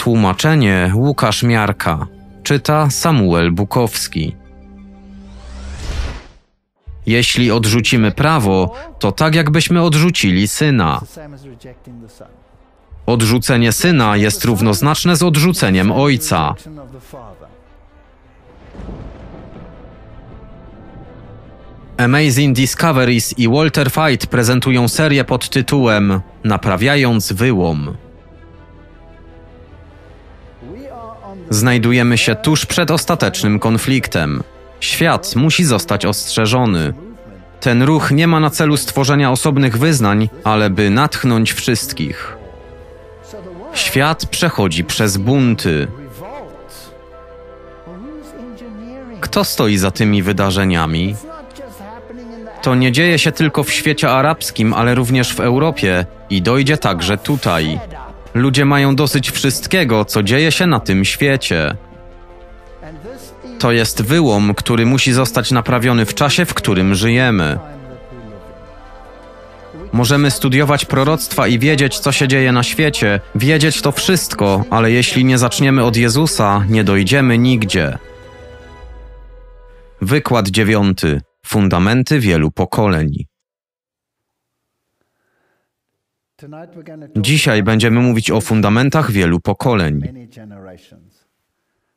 Tłumaczenie Łukasz Miarka. Czyta Samuel Bukowski. Jeśli odrzucimy prawo, to tak jakbyśmy odrzucili syna. Odrzucenie syna jest równoznaczne z odrzuceniem ojca. Amazing Discoveries i Walter Fight prezentują serię pod tytułem Naprawiając wyłom. Znajdujemy się tuż przed ostatecznym konfliktem. Świat musi zostać ostrzeżony. Ten ruch nie ma na celu stworzenia osobnych wyznań, ale by natchnąć wszystkich. Świat przechodzi przez bunty. Kto stoi za tymi wydarzeniami? To nie dzieje się tylko w świecie arabskim, ale również w Europie i dojdzie także tutaj. Ludzie mają dosyć wszystkiego, co dzieje się na tym świecie. To jest wyłom, który musi zostać naprawiony w czasie, w którym żyjemy. Możemy studiować proroctwa i wiedzieć, co się dzieje na świecie, wiedzieć to wszystko, ale jeśli nie zaczniemy od Jezusa, nie dojdziemy nigdzie. Wykład dziewiąty. Fundamenty wielu pokoleń. Dzisiaj będziemy mówić o fundamentach wielu pokoleń.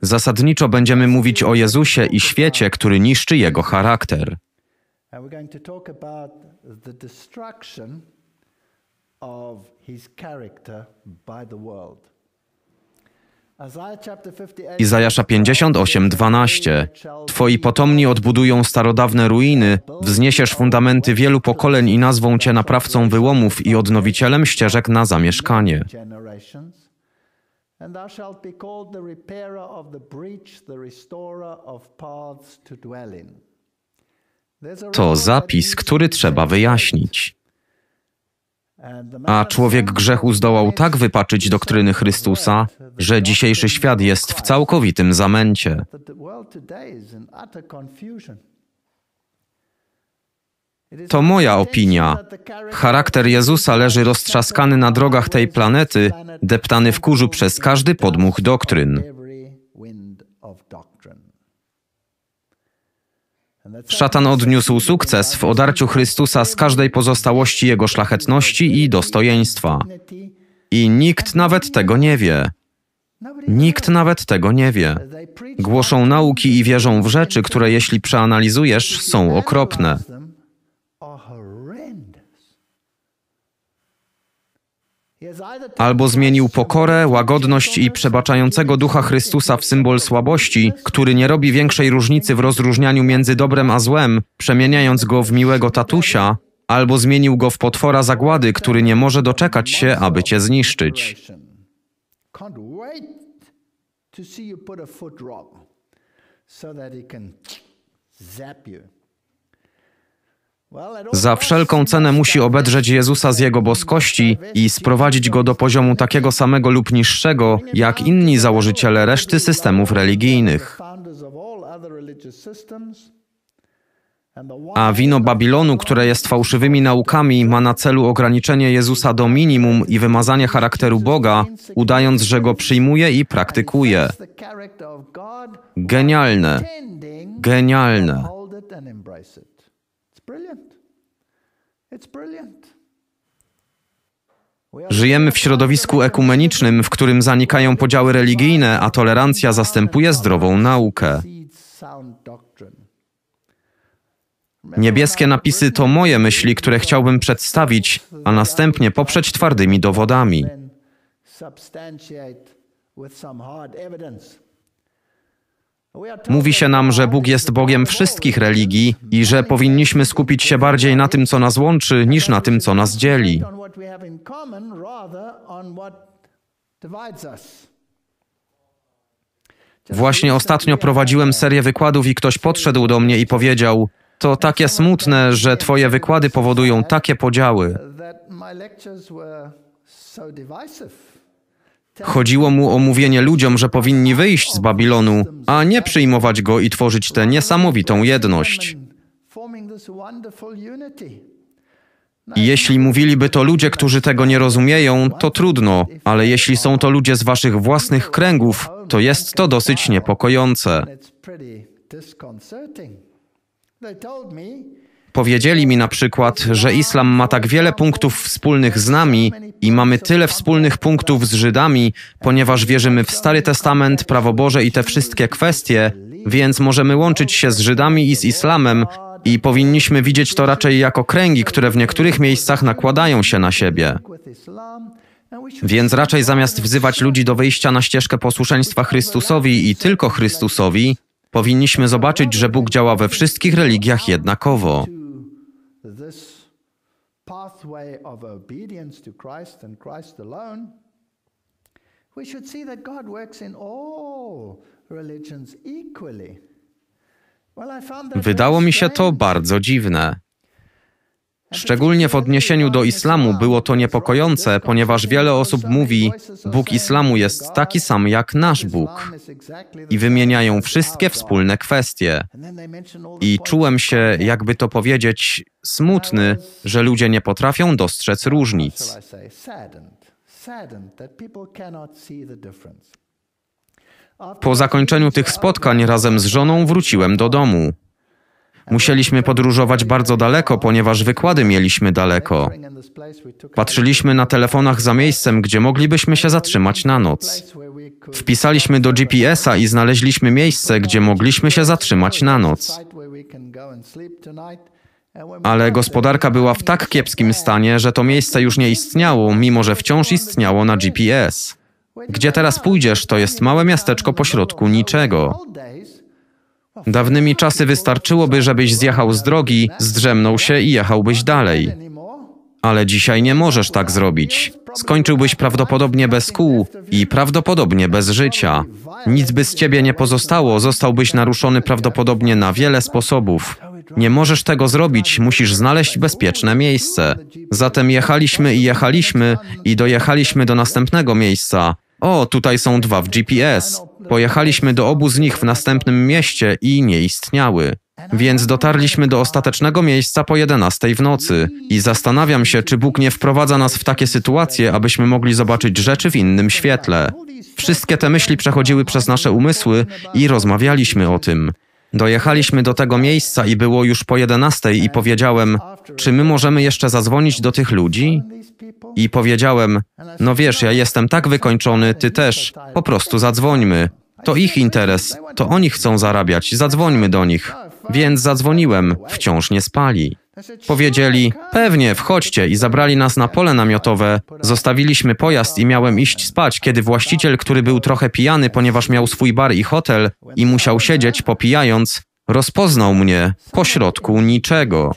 Zasadniczo będziemy mówić o Jezusie i świecie, który niszczy jego charakter. by the world. Izajasza 12. Twoi potomni odbudują starodawne ruiny, wzniesiesz fundamenty wielu pokoleń i nazwą cię naprawcą wyłomów i odnowicielem ścieżek na zamieszkanie. To zapis, który trzeba wyjaśnić. A człowiek grzechu zdołał tak wypaczyć doktryny Chrystusa, że dzisiejszy świat jest w całkowitym zamęcie. To moja opinia. Charakter Jezusa leży roztrzaskany na drogach tej planety, deptany w kurzu przez każdy podmuch doktryn. Szatan odniósł sukces w odarciu Chrystusa z każdej pozostałości jego szlachetności i dostojeństwa. I nikt nawet tego nie wie. Nikt nawet tego nie wie. Głoszą nauki i wierzą w rzeczy, które jeśli przeanalizujesz, są okropne. Albo zmienił pokorę, łagodność i przebaczającego ducha Chrystusa w symbol słabości, który nie robi większej różnicy w rozróżnianiu między dobrem a złem, przemieniając go w miłego tatusia, albo zmienił go w potwora zagłady, który nie może doczekać się, aby cię zniszczyć. So that he can zap you. Za wszelką cenę musi obedrzeć Jezusa z jego boskości i sprowadzić go do poziomu takiego samego lub niższego, jak inni założyciele reszty systemów religijnych. A wino Babilonu, które jest fałszywymi naukami, ma na celu ograniczenie Jezusa do minimum i wymazanie charakteru Boga, udając, że go przyjmuje i praktykuje. Genialne. Genialne brilliant. It's brilliant. Żyjemy w środowisku ekumenicznym, w którym zanikają podziały religijne, a tolerancja zastępuje zdrową naukę. Niebieskie napisy to moje myśli, które chciałbym przedstawić, a następnie poprzeć twardymi dowodami. Mówi się nam, że Bóg jest Bogiem wszystkich religii i że powinniśmy skupić się bardziej na tym, co nas łączy, niż na tym, co nas dzieli. Właśnie ostatnio prowadziłem serię wykładów i ktoś podszedł do mnie i powiedział: To takie smutne, że Twoje wykłady powodują takie podziały. Tak. Chodziło mu o mówienie ludziom, że powinni wyjść z Babilonu, a nie przyjmować go i tworzyć tę niesamowitą jedność. Jeśli mówiliby to ludzie, którzy tego nie rozumieją, to trudno, ale jeśli są to ludzie z waszych własnych kręgów, to jest to dosyć niepokojące. Powiedzieli mi na przykład, że islam ma tak wiele punktów wspólnych z nami i mamy tyle wspólnych punktów z Żydami, ponieważ wierzymy w Stary Testament, Prawo Boże i te wszystkie kwestie, więc możemy łączyć się z Żydami i z islamem i powinniśmy widzieć to raczej jako kręgi, które w niektórych miejscach nakładają się na siebie. Więc raczej zamiast wzywać ludzi do wyjścia na ścieżkę posłuszeństwa Chrystusowi i tylko Chrystusowi, powinniśmy zobaczyć, że Bóg działa we wszystkich religiach jednakowo. this pathway of obedience to Christ and Christ alone, we should see that God works in all religions equally. Wydało mi się to bardzo dziwne. Szczególnie w odniesieniu do islamu było to niepokojące, ponieważ wiele osób mówi, Bóg islamu jest taki sam jak nasz Bóg. I wymieniają wszystkie wspólne kwestie. I czułem się, jakby to powiedzieć, smutny, że ludzie nie potrafią dostrzec różnic. Po zakończeniu tych spotkań razem z żoną wróciłem do domu. Musieliśmy podróżować bardzo daleko, ponieważ wykłady mieliśmy daleko. Patrzyliśmy na telefonach za miejscem, gdzie moglibyśmy się zatrzymać na noc. Wpisaliśmy do GPS-a i znaleźliśmy miejsce, gdzie mogliśmy się zatrzymać na noc. Ale gospodarka była w tak kiepskim stanie, że to miejsce już nie istniało, mimo że wciąż istniało na GPS. Gdzie teraz pójdziesz, to jest małe miasteczko pośrodku niczego. Dawnymi czasy wystarczyłoby, żebyś zjechał z drogi, zdrzemnął się i jechałbyś dalej. Ale dzisiaj nie możesz tak zrobić. Skończyłbyś prawdopodobnie bez kół i prawdopodobnie bez życia. Nic by z ciebie nie pozostało, zostałbyś naruszony prawdopodobnie na wiele sposobów. Nie możesz tego zrobić, musisz znaleźć bezpieczne miejsce. Zatem jechaliśmy i jechaliśmy i dojechaliśmy do następnego miejsca. O, tutaj są dwa w GPS. Pojechaliśmy do obu z nich w następnym mieście i nie istniały. Więc dotarliśmy do ostatecznego miejsca po 11 w nocy i zastanawiam się, czy Bóg nie wprowadza nas w takie sytuacje, abyśmy mogli zobaczyć rzeczy w innym świetle. Wszystkie te myśli przechodziły przez nasze umysły i rozmawialiśmy o tym. Dojechaliśmy do tego miejsca i było już po 11 i powiedziałem: czy my możemy jeszcze zadzwonić do tych ludzi? I powiedziałem, no wiesz, ja jestem tak wykończony, ty też, po prostu zadzwońmy. To ich interes, to oni chcą zarabiać, zadzwońmy do nich. Więc zadzwoniłem, wciąż nie spali. Powiedzieli, pewnie, wchodźcie i zabrali nas na pole namiotowe. Zostawiliśmy pojazd i miałem iść spać, kiedy właściciel, który był trochę pijany, ponieważ miał swój bar i hotel i musiał siedzieć popijając, rozpoznał mnie pośrodku niczego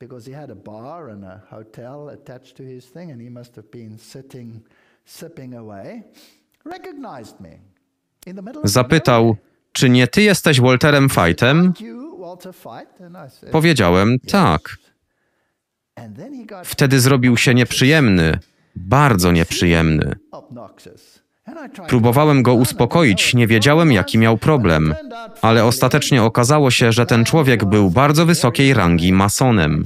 because he had a bar and a hotel attached to his thing, and he must have been sitting, sipping away, recognized me. Zapytał, czy nie ty jesteś Walterem Fightem? Powiedziałem tak. Wtedy zrobił się nieprzyjemny, bardzo nieprzyjemny. Próbowałem go uspokoić, nie wiedziałem jaki miał problem, ale ostatecznie okazało się, że ten człowiek był bardzo wysokiej rangi masonem.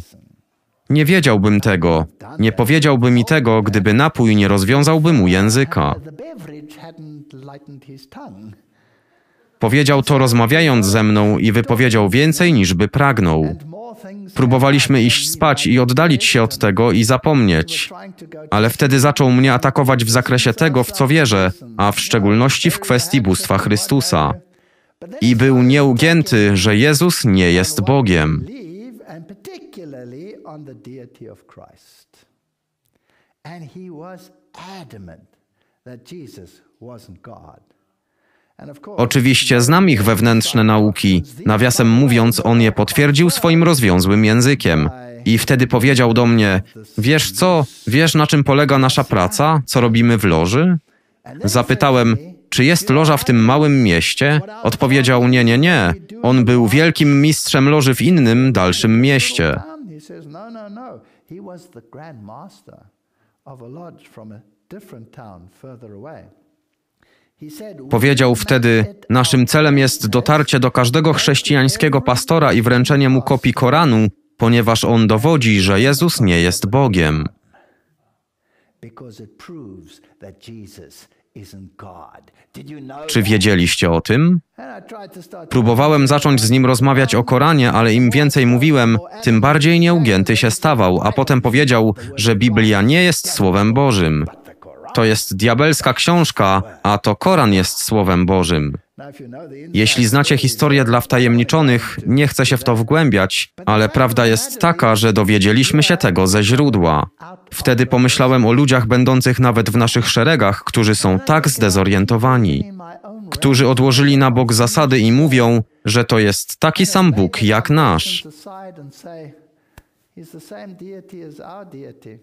Nie wiedziałbym tego, nie powiedziałby mi tego, gdyby napój nie rozwiązałby mu języka. Powiedział to rozmawiając ze mną i wypowiedział więcej niż by pragnął. Próbowaliśmy iść spać i oddalić się od tego i zapomnieć, ale wtedy zaczął mnie atakować w zakresie tego, w co wierzę, a w szczególności w kwestii bóstwa Chrystusa. I był nieugięty, że Jezus nie jest Bogiem. And he was adamant that Jesus wasn't God. Oczywiście znam ich wewnętrzne nauki, nawiasem mówiąc, on je potwierdził swoim rozwiązłym językiem. I wtedy powiedział do mnie: Wiesz co, wiesz na czym polega nasza praca, co robimy w loży? Zapytałem: Czy jest loża w tym małym mieście? Odpowiedział: Nie, nie, nie. On był wielkim mistrzem loży w innym, dalszym mieście. He was the grand master of a lodge from a different town further away. Powiedział wtedy: Naszym celem jest dotarcie do każdego chrześcijańskiego pastora i wręczenie mu kopii Koranu, ponieważ on dowodzi, że Jezus nie jest Bogiem. Czy wiedzieliście o tym? Próbowałem zacząć z nim rozmawiać o Koranie, ale im więcej mówiłem, tym bardziej nieugięty się stawał, a potem powiedział, że Biblia nie jest Słowem Bożym. To jest diabelska książka, a to Koran jest Słowem Bożym. Jeśli znacie historię dla wtajemniczonych, nie chcę się w to wgłębiać, ale prawda jest taka, że dowiedzieliśmy się tego ze źródła. Wtedy pomyślałem o ludziach będących nawet w naszych szeregach, którzy są tak zdezorientowani, którzy odłożyli na bok zasady i mówią, że to jest taki sam Bóg jak nasz. He's the same deity as our deity.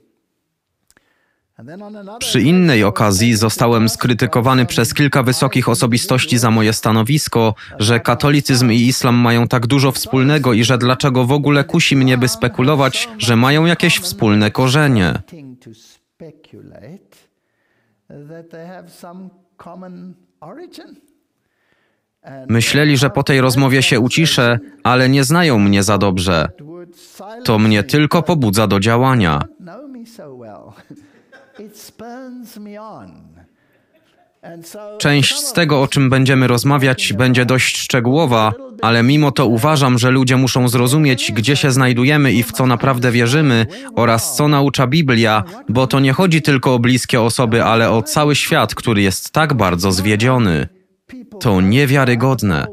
Przy innej okazji zostałem skrytykowany przez kilka wysokich osobistości za moje stanowisko, że katolicyzm i islam mają tak dużo wspólnego i że dlaczego w ogóle kusi mnie, by spekulować, że mają jakieś wspólne korzenie. Myśleli, że po tej rozmowie się uciszę, ale nie znają mnie za dobrze. To mnie tylko pobudza do działania. Część z tego, o czym będziemy rozmawiać, będzie dość szczegółowa, ale mimo to uważam, że ludzie muszą zrozumieć, gdzie się znajdujemy i w co naprawdę wierzymy oraz co naucza Biblia, bo to nie chodzi tylko o bliskie osoby, ale o cały świat, który jest tak bardzo zwiedziony. To niewiarygodne.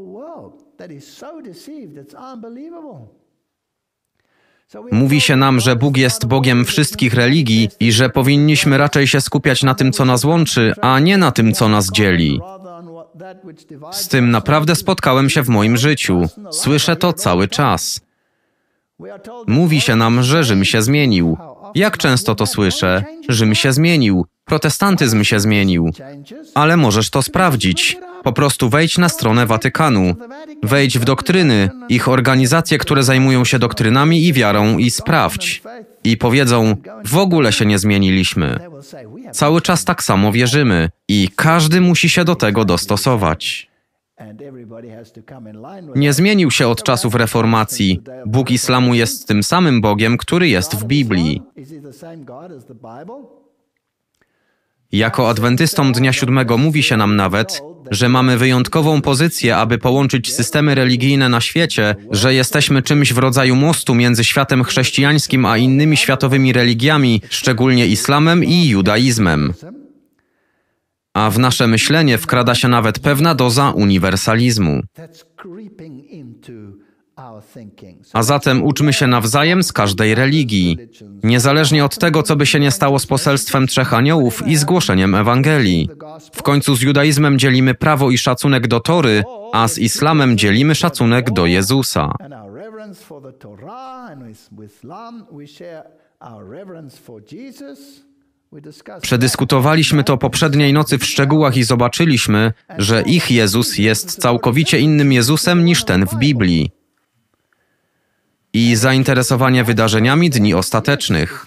Mówi się nam, że Bóg jest Bogiem wszystkich religii i że powinniśmy raczej się skupiać na tym, co nas łączy, a nie na tym, co nas dzieli. Z tym naprawdę spotkałem się w moim życiu. Słyszę to cały czas. Mówi się nam, że Rzym się zmienił. Jak często to słyszę? Rzym się zmienił, protestantyzm się zmienił. Ale możesz to sprawdzić. Po prostu wejdź na stronę Watykanu, wejdź w doktryny, ich organizacje, które zajmują się doktrynami i wiarą, i sprawdź. I powiedzą: W ogóle się nie zmieniliśmy. Cały czas tak samo wierzymy i każdy musi się do tego dostosować. Nie zmienił się od czasów reformacji. Bóg islamu jest tym samym Bogiem, który jest w Biblii. Jako adwentystom Dnia Siódmego mówi się nam nawet, że mamy wyjątkową pozycję, aby połączyć systemy religijne na świecie, że jesteśmy czymś w rodzaju mostu między światem chrześcijańskim a innymi światowymi religiami, szczególnie islamem i judaizmem. A w nasze myślenie wkrada się nawet pewna doza uniwersalizmu. A zatem uczmy się nawzajem z każdej religii, niezależnie od tego, co by się nie stało z poselstwem trzech aniołów i zgłoszeniem Ewangelii. W końcu z judaizmem dzielimy prawo i szacunek do Tory, a z islamem dzielimy szacunek do Jezusa. Przedyskutowaliśmy to poprzedniej nocy w szczegółach i zobaczyliśmy, że ich Jezus jest całkowicie innym Jezusem niż ten w Biblii i zainteresowanie wydarzeniami dni ostatecznych.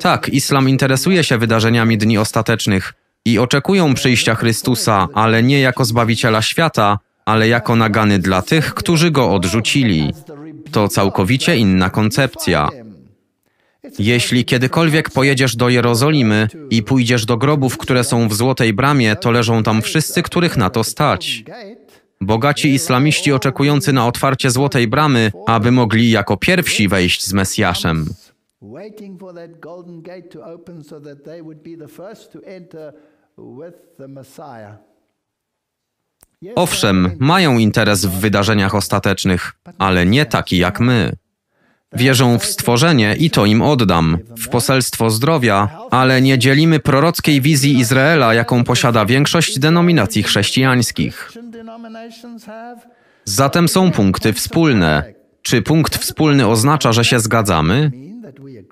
Tak, islam interesuje się wydarzeniami dni ostatecznych i oczekują przyjścia Chrystusa, ale nie jako zbawiciela świata, ale jako nagany dla tych, którzy go odrzucili. To całkowicie inna koncepcja. Jeśli kiedykolwiek pojedziesz do Jerozolimy i pójdziesz do grobów, które są w Złotej Bramie, to leżą tam wszyscy, których na to stać. Bogaci islamiści oczekujący na otwarcie Złotej Bramy, aby mogli jako pierwsi wejść z Mesjaszem. Owszem, mają interes w wydarzeniach ostatecznych, ale nie taki jak my. Wierzą w stworzenie i to im oddam, w poselstwo zdrowia, ale nie dzielimy prorockiej wizji Izraela, jaką posiada większość denominacji chrześcijańskich. Zatem są punkty wspólne. Czy punkt wspólny oznacza, że się zgadzamy?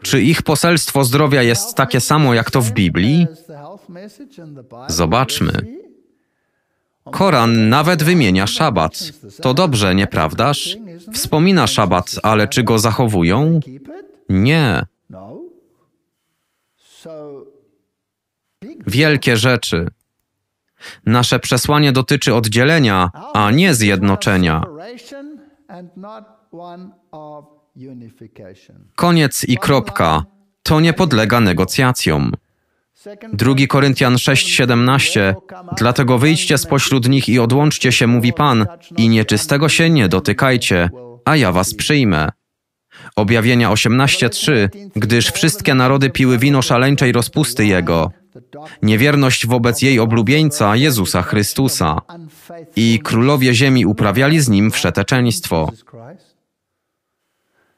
Czy ich poselstwo zdrowia jest takie samo jak to w Biblii? Zobaczmy. Koran nawet wymienia szabat. To dobrze, nieprawdaż? Wspomina szabat, ale czy go zachowują? Nie. Wielkie rzeczy. Nasze przesłanie dotyczy oddzielenia, a nie zjednoczenia. Koniec i kropka. To nie podlega negocjacjom. 2 Koryntian 6:17 Dlatego wyjdźcie spośród nich i odłączcie się, mówi Pan, i nieczystego się nie dotykajcie, a ja was przyjmę. Objawienia 18:3 Gdyż wszystkie narody piły wino szaleńczej rozpusty jego. Niewierność wobec jej oblubieńca Jezusa Chrystusa. I królowie ziemi uprawiali z nim wszeteczeństwo.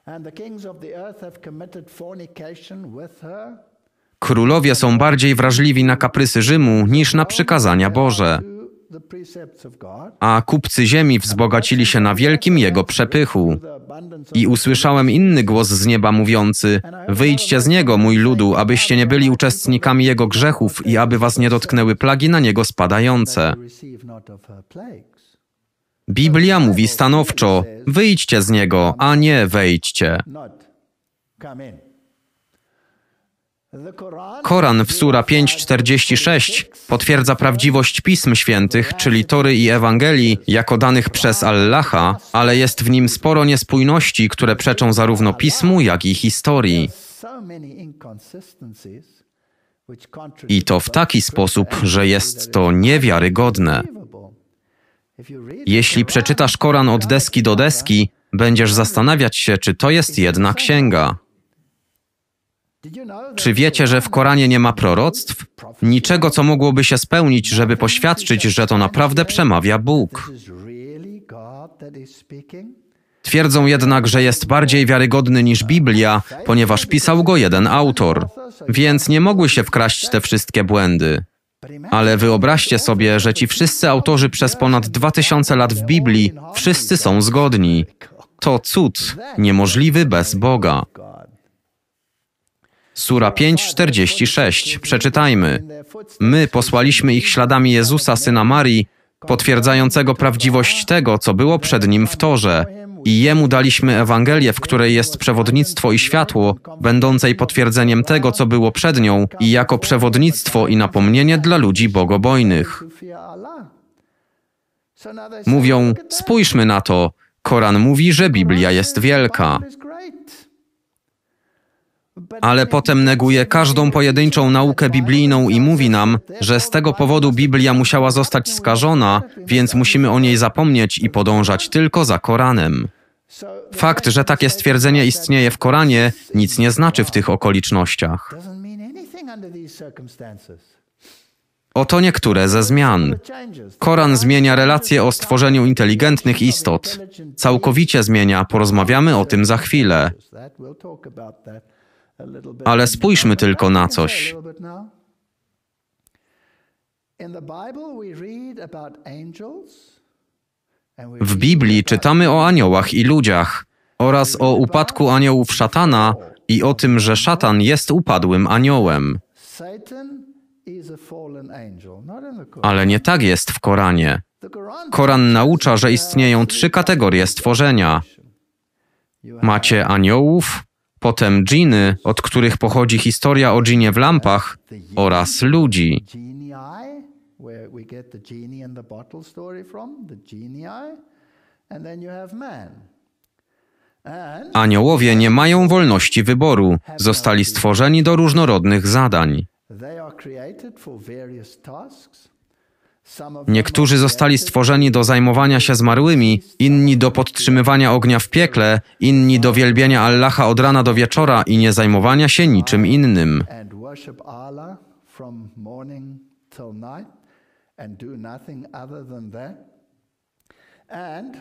And the kings of the earth have committed fornication with her. Królowie są bardziej wrażliwi na kaprysy Rzymu niż na przykazania Boże, a kupcy ziemi wzbogacili się na wielkim jego przepychu. I usłyszałem inny głos z nieba mówiący: Wyjdźcie z niego, mój ludu, abyście nie byli uczestnikami jego grzechów i aby was nie dotknęły plagi na niego spadające. Biblia mówi stanowczo: Wyjdźcie z niego, a nie wejdźcie. Koran w Sura 5:46 potwierdza prawdziwość Pism Świętych, czyli Tory i Ewangelii, jako danych przez Allaha, ale jest w nim sporo niespójności, które przeczą zarówno Pismu, jak i historii. I to w taki sposób, że jest to niewiarygodne. Jeśli przeczytasz Koran od deski do deski, będziesz zastanawiać się, czy to jest jedna księga. Czy wiecie, że w Koranie nie ma proroctw? Niczego, co mogłoby się spełnić, żeby poświadczyć, że to naprawdę przemawia Bóg. Twierdzą jednak, że jest bardziej wiarygodny niż Biblia, ponieważ pisał go jeden autor, więc nie mogły się wkraść te wszystkie błędy. Ale wyobraźcie sobie, że ci wszyscy autorzy przez ponad 2000 lat w Biblii wszyscy są zgodni. To cud niemożliwy bez Boga. Sura 5:46. Przeczytajmy. My posłaliśmy ich śladami Jezusa, syna Marii, potwierdzającego prawdziwość tego, co było przed nim w Torze. I jemu daliśmy Ewangelię, w której jest przewodnictwo i światło, będącej potwierdzeniem tego, co było przed nią, i jako przewodnictwo i napomnienie dla ludzi bogobojnych. Mówią: Spójrzmy na to. Koran mówi, że Biblia jest wielka ale potem neguje każdą pojedynczą naukę biblijną i mówi nam, że z tego powodu Biblia musiała zostać skażona, więc musimy o niej zapomnieć i podążać tylko za Koranem. Fakt, że takie stwierdzenie istnieje w Koranie, nic nie znaczy w tych okolicznościach. Oto niektóre ze zmian. Koran zmienia relacje o stworzeniu inteligentnych istot. Całkowicie zmienia, porozmawiamy o tym za chwilę. Ale spójrzmy tylko na coś. W Biblii czytamy o aniołach i ludziach oraz o upadku aniołów szatana i o tym, że szatan jest upadłym aniołem. Ale nie tak jest w Koranie. Koran naucza, że istnieją trzy kategorie stworzenia. Macie aniołów, potem dżiny, od których pochodzi historia o dżinie w lampach, oraz ludzi. Aniołowie nie mają wolności wyboru, zostali stworzeni do różnorodnych zadań. They are created for various tasks. Niektórzy zostali stworzeni do zajmowania się zmarłymi, inni do podtrzymywania ognia w piekle, inni do wielbienia Allaha od rana do wieczora i nie zajmowania się niczym innym.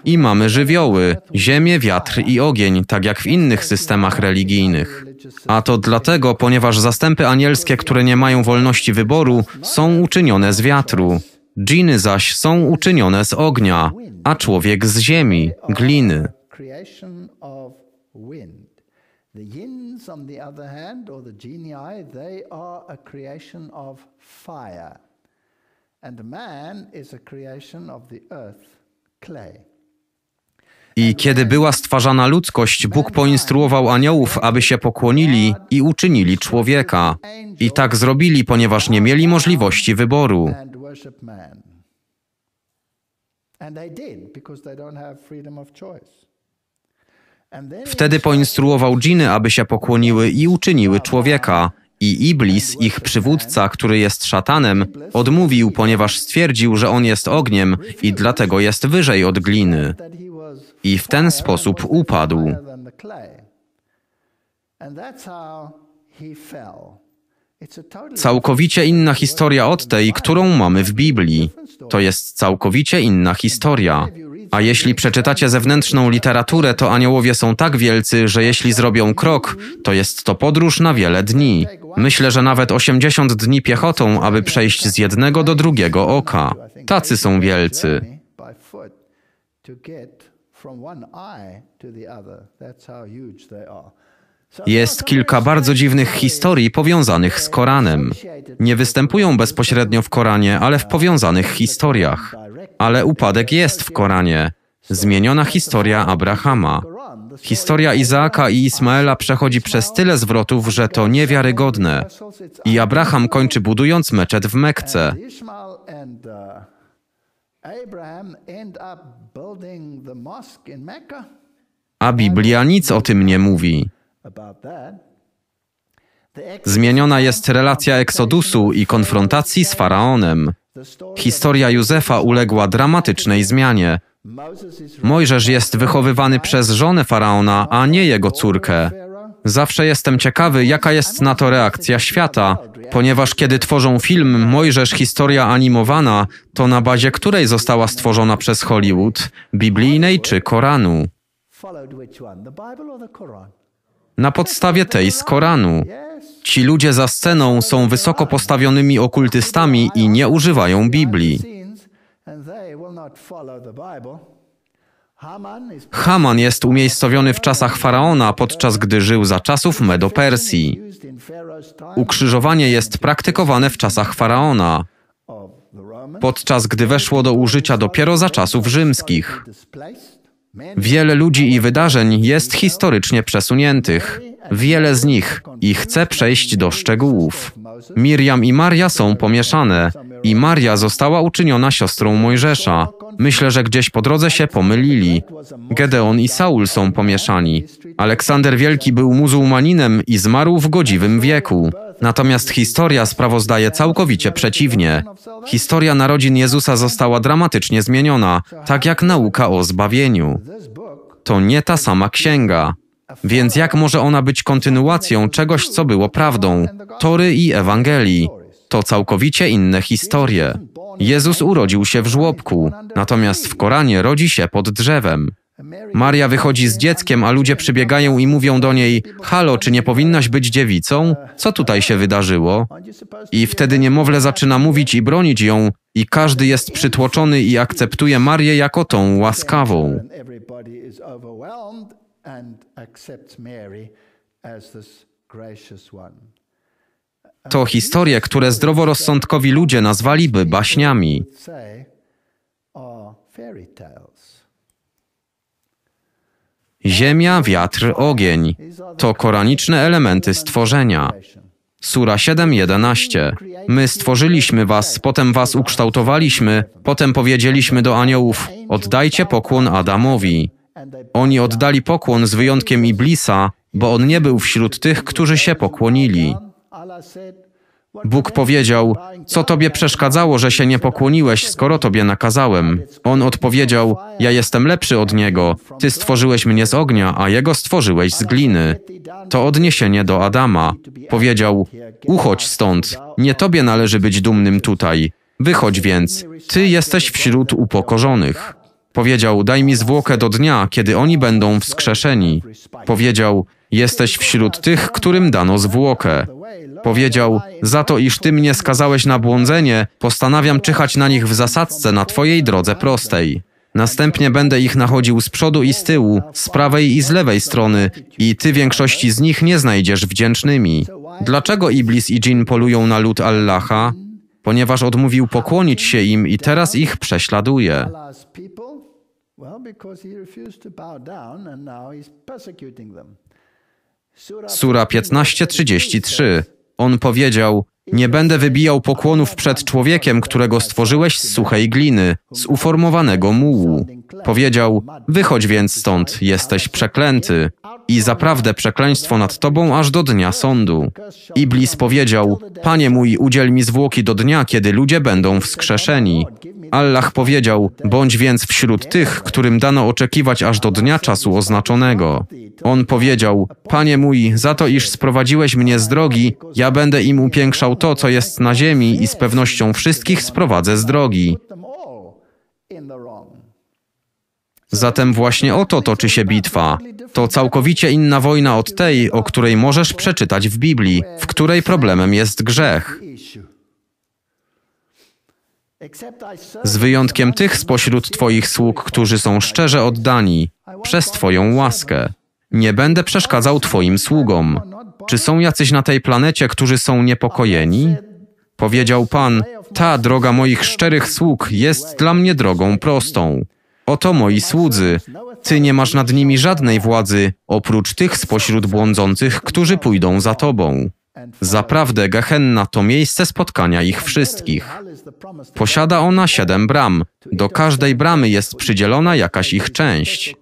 I mamy żywioły, ziemię, wiatr i ogień, tak jak w innych systemach religijnych. A to dlatego, ponieważ zastępy anielskie, które nie mają wolności wyboru, są uczynione z wiatru. Dżiny zaś są uczynione z ognia, a człowiek z ziemi, gliny. I kiedy była stwarzana ludzkość, Bóg poinstruował aniołów, aby się pokłonili i uczynili człowieka. I tak zrobili, ponieważ nie mieli możliwości wyboru worship man. Wtedy poinstruował dżiny, aby się pokłoniły i uczyniły ah, człowieka. I Iblis, ich przywódca, który jest szatanem, odmówił, ponieważ stwierdził, że on jest ogniem i dlatego jest wyżej od gliny. I w ten sposób upadł. And that's how he fell. Całkowicie inna historia od tej, którą mamy w Biblii. To jest całkowicie inna historia. A jeśli przeczytacie zewnętrzną literaturę, to aniołowie są tak wielcy, że jeśli zrobią krok, to jest to podróż na wiele dni. Myślę, że nawet 80 dni piechotą, aby przejść z jednego do drugiego oka. Tacy są wielcy. From one eye to the other. That's how huge they are. Jest kilka bardzo dziwnych historii powiązanych z Koranem. Nie występują bezpośrednio w Koranie, ale w powiązanych historiach. Ale upadek jest w Koranie. Zmieniona historia Abrahama. Historia Izaaka i Ismaela przechodzi przez tyle zwrotów, że to niewiarygodne. I Abraham kończy budując meczet w Mekce. A Biblia nic o tym nie mówi. Zmieniona jest relacja Eksodusu i konfrontacji z faraonem. Historia Józefa uległa dramatycznej zmianie. Mojżesz jest wychowywany przez żonę faraona, a nie jego córkę. Zawsze jestem ciekawy, jaka jest na to reakcja świata, ponieważ kiedy tworzą film Mojżesz historia animowana, to na bazie której została stworzona przez Hollywood, biblijnej czy Koranu na podstawie tej z Koranu. Ci ludzie za sceną są wysoko postawionymi okultystami i nie używają Biblii. Haman jest umiejscowiony w czasach faraona, podczas gdy żył za czasów Medo-Persji. Ukrzyżowanie jest praktykowane w czasach faraona, podczas gdy weszło do użycia dopiero za czasów rzymskich. Wiele ludzi i wydarzeń jest historycznie przesuniętych. Wiele z nich i chcę przejść do szczegółów. Miriam i Maria są pomieszane i Maria została uczyniona siostrą Mojżesza. Myślę, że gdzieś po drodze się pomylili. Gedeon i Saul są pomieszani. Aleksander Wielki był muzułmaninem i zmarł w godziwym wieku. Natomiast historia sprawozdaje całkowicie przeciwnie. Historia narodzin Jezusa została dramatycznie zmieniona, tak jak nauka o zbawieniu. To nie ta sama księga. Więc jak może ona być kontynuacją czegoś, co było prawdą, Tory i Ewangelii? To całkowicie inne historie. Jezus urodził się w żłobku, natomiast w Koranie rodzi się pod drzewem. Maria wychodzi z dzieckiem, a ludzie przybiegają i mówią do niej: Halo, czy nie powinnaś być dziewicą? Co tutaj się wydarzyło? I wtedy niemowlę zaczyna mówić i bronić ją, i każdy jest przytłoczony i akceptuje Marię jako tą łaskawą. To historie, które zdroworozsądkowi ludzie nazwaliby baśniami. Ziemia, wiatr, ogień to koraniczne elementy stworzenia. Sura 7:11. My stworzyliśmy was, potem was ukształtowaliśmy, potem powiedzieliśmy do aniołów: Oddajcie pokłon Adamowi. Oni oddali pokłon z wyjątkiem Iblisa, bo on nie był wśród tych, którzy się pokłonili. Bóg powiedział: Co tobie przeszkadzało, że się nie pokłoniłeś, skoro tobie nakazałem? On odpowiedział: Ja jestem lepszy od niego. Ty stworzyłeś mnie z ognia, a jego stworzyłeś z gliny. To odniesienie do Adama. Powiedział: Uchodź stąd. Nie tobie należy być dumnym tutaj. Wychodź więc. Ty jesteś wśród upokorzonych. Powiedział: Daj mi zwłokę do dnia, kiedy oni będą wskrzeszeni. Powiedział: Jesteś wśród tych, którym dano zwłokę. Powiedział, za to iż ty mnie skazałeś na błądzenie, postanawiam czyhać na nich w zasadzce na twojej drodze prostej. Następnie będę ich nachodził z przodu i z tyłu, z prawej i z lewej strony, i ty większości z nich nie znajdziesz wdzięcznymi. Dlaczego Iblis i Dżin polują na lud Allaha? Ponieważ odmówił pokłonić się im i teraz ich prześladuje. Well, because he refused to bow down and now he's persecuting them. Sura 15:33. On powiedział: Nie będę wybijał pokłonów przed człowiekiem, którego stworzyłeś z suchej gliny, z uformowanego mułu. Powiedział: Wychodź więc stąd, jesteś przeklęty, i zaprawdę przekleństwo nad tobą aż do dnia sądu. Iblis powiedział: Panie mój, udziel mi zwłoki do dnia, kiedy ludzie będą wskrzeszeni. Allah powiedział: Bądź więc wśród tych, którym dano oczekiwać aż do dnia czasu oznaczonego. On powiedział: Panie mój, za to iż sprowadziłeś mnie z drogi, ja będę im upiększał to, co jest na ziemi i z pewnością wszystkich sprowadzę z drogi. Zatem właśnie o to toczy się bitwa. To całkowicie inna wojna od tej, o której możesz przeczytać w Biblii, w której problemem jest grzech z wyjątkiem tych spośród Twoich sług, którzy są szczerze oddani, przez Twoją łaskę. Nie będę przeszkadzał Twoim sługom. Czy są jacyś na tej planecie, którzy są niepokojeni? Powiedział Pan: Ta droga moich szczerych sług jest dla mnie drogą prostą. Oto moi słudzy, Ty nie masz nad nimi żadnej władzy, oprócz tych spośród błądzących, którzy pójdą za Tobą. Zaprawdę Gehenna to miejsce spotkania ich wszystkich. Posiada ona siedem bram. Do każdej bramy jest przydzielona jakaś ich część.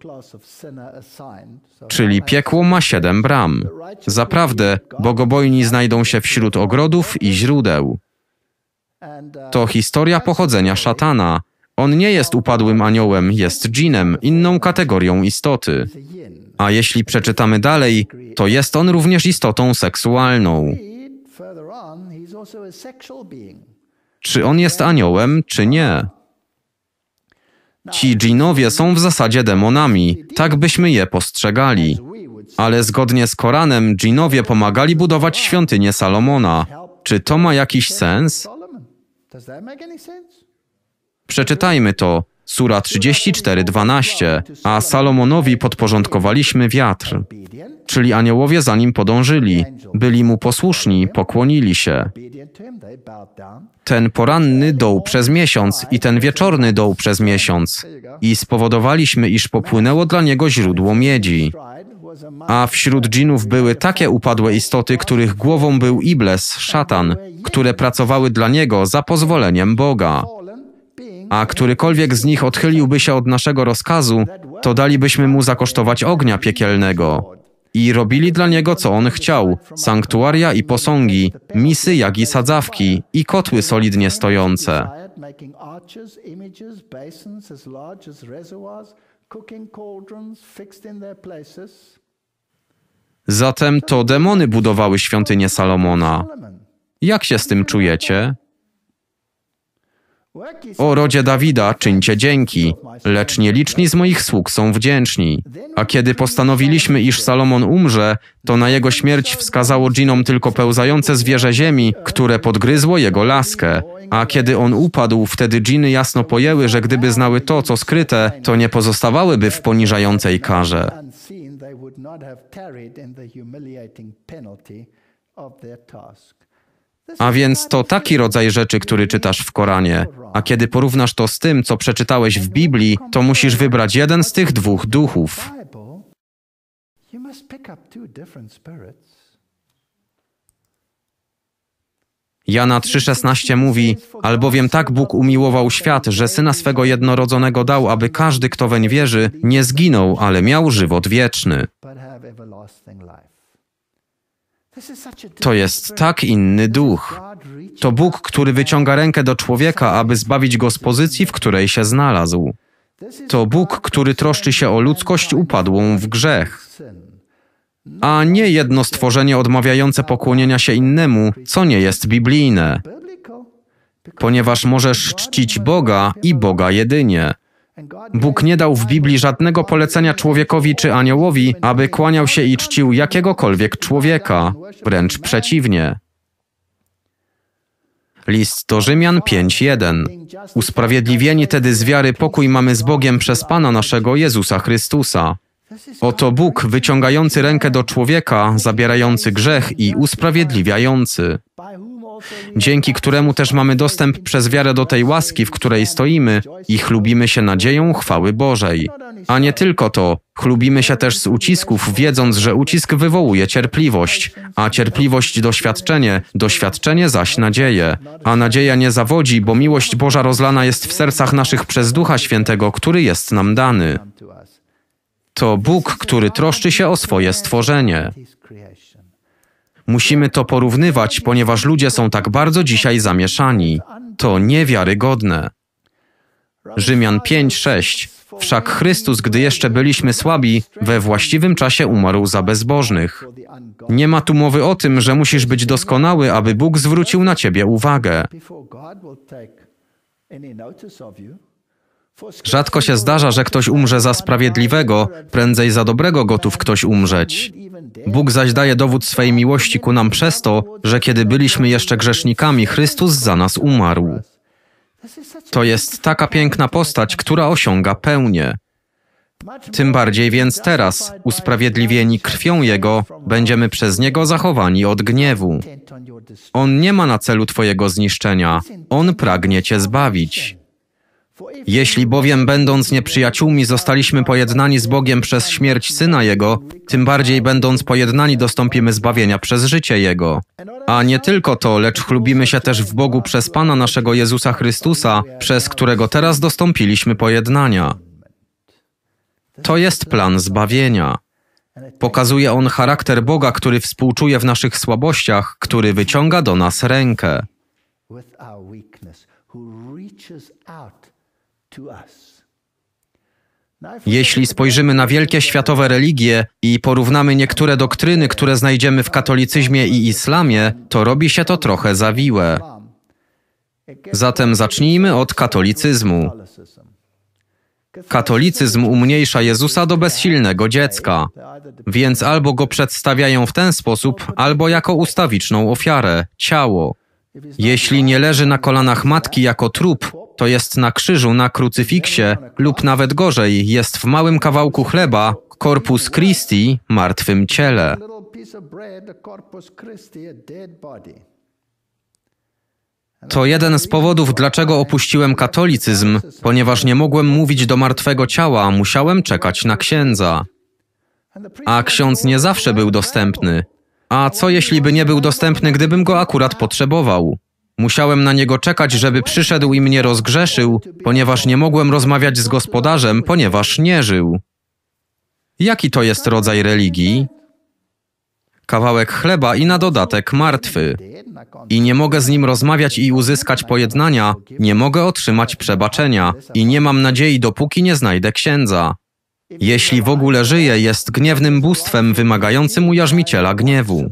Czyli piekło ma siedem bram. Zaprawdę bogobojni znajdą się wśród ogrodów i źródeł. To historia pochodzenia szatana. On nie jest upadłym aniołem, jest dżinem, inną kategorią istoty. A jeśli przeczytamy dalej, to jest on również istotą seksualną. Czy on jest aniołem, czy nie? Ci dżinowie są w zasadzie demonami, tak byśmy je postrzegali. Ale zgodnie z Koranem, dżinowie pomagali budować świątynię Salomona. Czy to ma jakiś sens? Przeczytajmy to. Sura 34:12, a Salomonowi podporządkowaliśmy wiatr. Czyli aniołowie za nim podążyli, byli mu posłuszni, pokłonili się. Ten poranny doł przez miesiąc i ten wieczorny doł przez miesiąc. I spowodowaliśmy, iż popłynęło dla niego źródło miedzi. A wśród dżinów były takie upadłe istoty, których głową był Ibles, szatan, które pracowały dla niego za pozwoleniem Boga a którykolwiek z nich odchyliłby się od naszego rozkazu, to dalibyśmy mu zakosztować ognia piekielnego. I robili dla niego, co on chciał: sanktuaria i posągi, misy, jak i sadzawki, i kotły solidnie stojące. Zatem to demony budowały świątynię Salomona. Jak się z tym czujecie? O rodzie Dawida czyńcie dzięki, lecz nieliczni z moich sług są wdzięczni. A kiedy postanowiliśmy, iż Salomon umrze, to na jego śmierć wskazało dżinom tylko pełzające zwierzę ziemi, które podgryzło jego laskę. A kiedy on upadł, wtedy dżiny jasno pojęły, że gdyby znały to, co skryte, to nie pozostawałyby w poniżającej karze. Of their task. A więc to taki rodzaj rzeczy, który czytasz w Koranie. A kiedy porównasz to z tym, co przeczytałeś w Biblii, to musisz wybrać jeden z tych dwóch duchów. Jana 3,16 mówi: Albowiem tak Bóg umiłował świat, że syna swego jednorodzonego dał, aby każdy, kto weń wierzy, nie zginął, ale miał żywot wieczny. To jest tak inny duch. To Bóg, który wyciąga rękę do człowieka, aby zbawić go z pozycji, w której się znalazł. To Bóg, który troszczy się o ludzkość upadłą w grzech, a nie jedno stworzenie odmawiające pokłonienia się innemu, co nie jest biblijne, ponieważ możesz czcić Boga i Boga jedynie. Bóg nie dał w Biblii żadnego polecenia człowiekowi czy aniołowi, aby kłaniał się i czcił jakiegokolwiek człowieka, wręcz przeciwnie. List do Rzymian 5:1. Usprawiedliwieni tedy z wiary pokój mamy z Bogiem przez Pana naszego Jezusa Chrystusa. Oto Bóg wyciągający rękę do człowieka, zabierający grzech i usprawiedliwiający dzięki któremu też mamy dostęp przez wiarę do tej łaski, w której stoimy i chlubimy się nadzieją chwały Bożej. A nie tylko to, chlubimy się też z ucisków, wiedząc, że ucisk wywołuje cierpliwość, a cierpliwość doświadczenie, doświadczenie zaś nadzieję. A nadzieja nie zawodzi, bo miłość Boża rozlana jest w sercach naszych przez Ducha Świętego, który jest nam dany. To Bóg, który troszczy się o swoje stworzenie. Musimy to porównywać, ponieważ ludzie są tak bardzo dzisiaj zamieszani. To niewiarygodne. Rzymian 5:6 Wszak Chrystus, gdy jeszcze byliśmy słabi, we właściwym czasie umarł za bezbożnych. Nie ma tu mowy o tym, że musisz być doskonały, aby Bóg zwrócił na ciebie uwagę. Rzadko się zdarza, że ktoś umrze za sprawiedliwego, prędzej za dobrego gotów ktoś umrzeć. Bóg zaś daje dowód swej miłości ku nam przez to, że kiedy byliśmy jeszcze grzesznikami, Chrystus za nas umarł. To jest taka piękna postać, która osiąga pełnię. Tym bardziej więc teraz, usprawiedliwieni krwią Jego, będziemy przez Niego zachowani od gniewu. On nie ma na celu Twojego zniszczenia, On pragnie Cię zbawić. Jeśli bowiem, będąc nieprzyjaciółmi, zostaliśmy pojednani z Bogiem przez śmierć syna Jego, tym bardziej, będąc pojednani, dostąpimy zbawienia przez życie Jego. A nie tylko to, lecz chlubimy się też w Bogu przez Pana naszego Jezusa Chrystusa, przez którego teraz dostąpiliśmy pojednania. To jest plan zbawienia. Pokazuje on charakter Boga, który współczuje w naszych słabościach, który wyciąga do nas rękę. Jeśli spojrzymy na wielkie światowe religie i porównamy niektóre doktryny, które znajdziemy w katolicyzmie i islamie, to robi się to trochę zawiłe. Zatem zacznijmy od katolicyzmu. Katolicyzm umniejsza Jezusa do bezsilnego dziecka, więc albo go przedstawiają w ten sposób, albo jako ustawiczną ofiarę ciało. Jeśli nie leży na kolanach matki jako trup, to jest na krzyżu, na krucyfiksie lub nawet gorzej, jest w małym kawałku chleba, Corpus Christi, martwym ciele. To jeden z powodów, dlaczego opuściłem katolicyzm, ponieważ nie mogłem mówić do martwego ciała, musiałem czekać na księdza. A ksiądz nie zawsze był dostępny. A co jeśli by nie był dostępny, gdybym go akurat potrzebował? Musiałem na niego czekać, żeby przyszedł i mnie rozgrzeszył, ponieważ nie mogłem rozmawiać z gospodarzem, ponieważ nie żył. Jaki to jest rodzaj religii? Kawałek chleba i na dodatek martwy. I nie mogę z nim rozmawiać i uzyskać pojednania, nie mogę otrzymać przebaczenia i nie mam nadziei, dopóki nie znajdę księdza. Jeśli w ogóle żyje, jest gniewnym bóstwem wymagającym ujarzmiciela gniewu.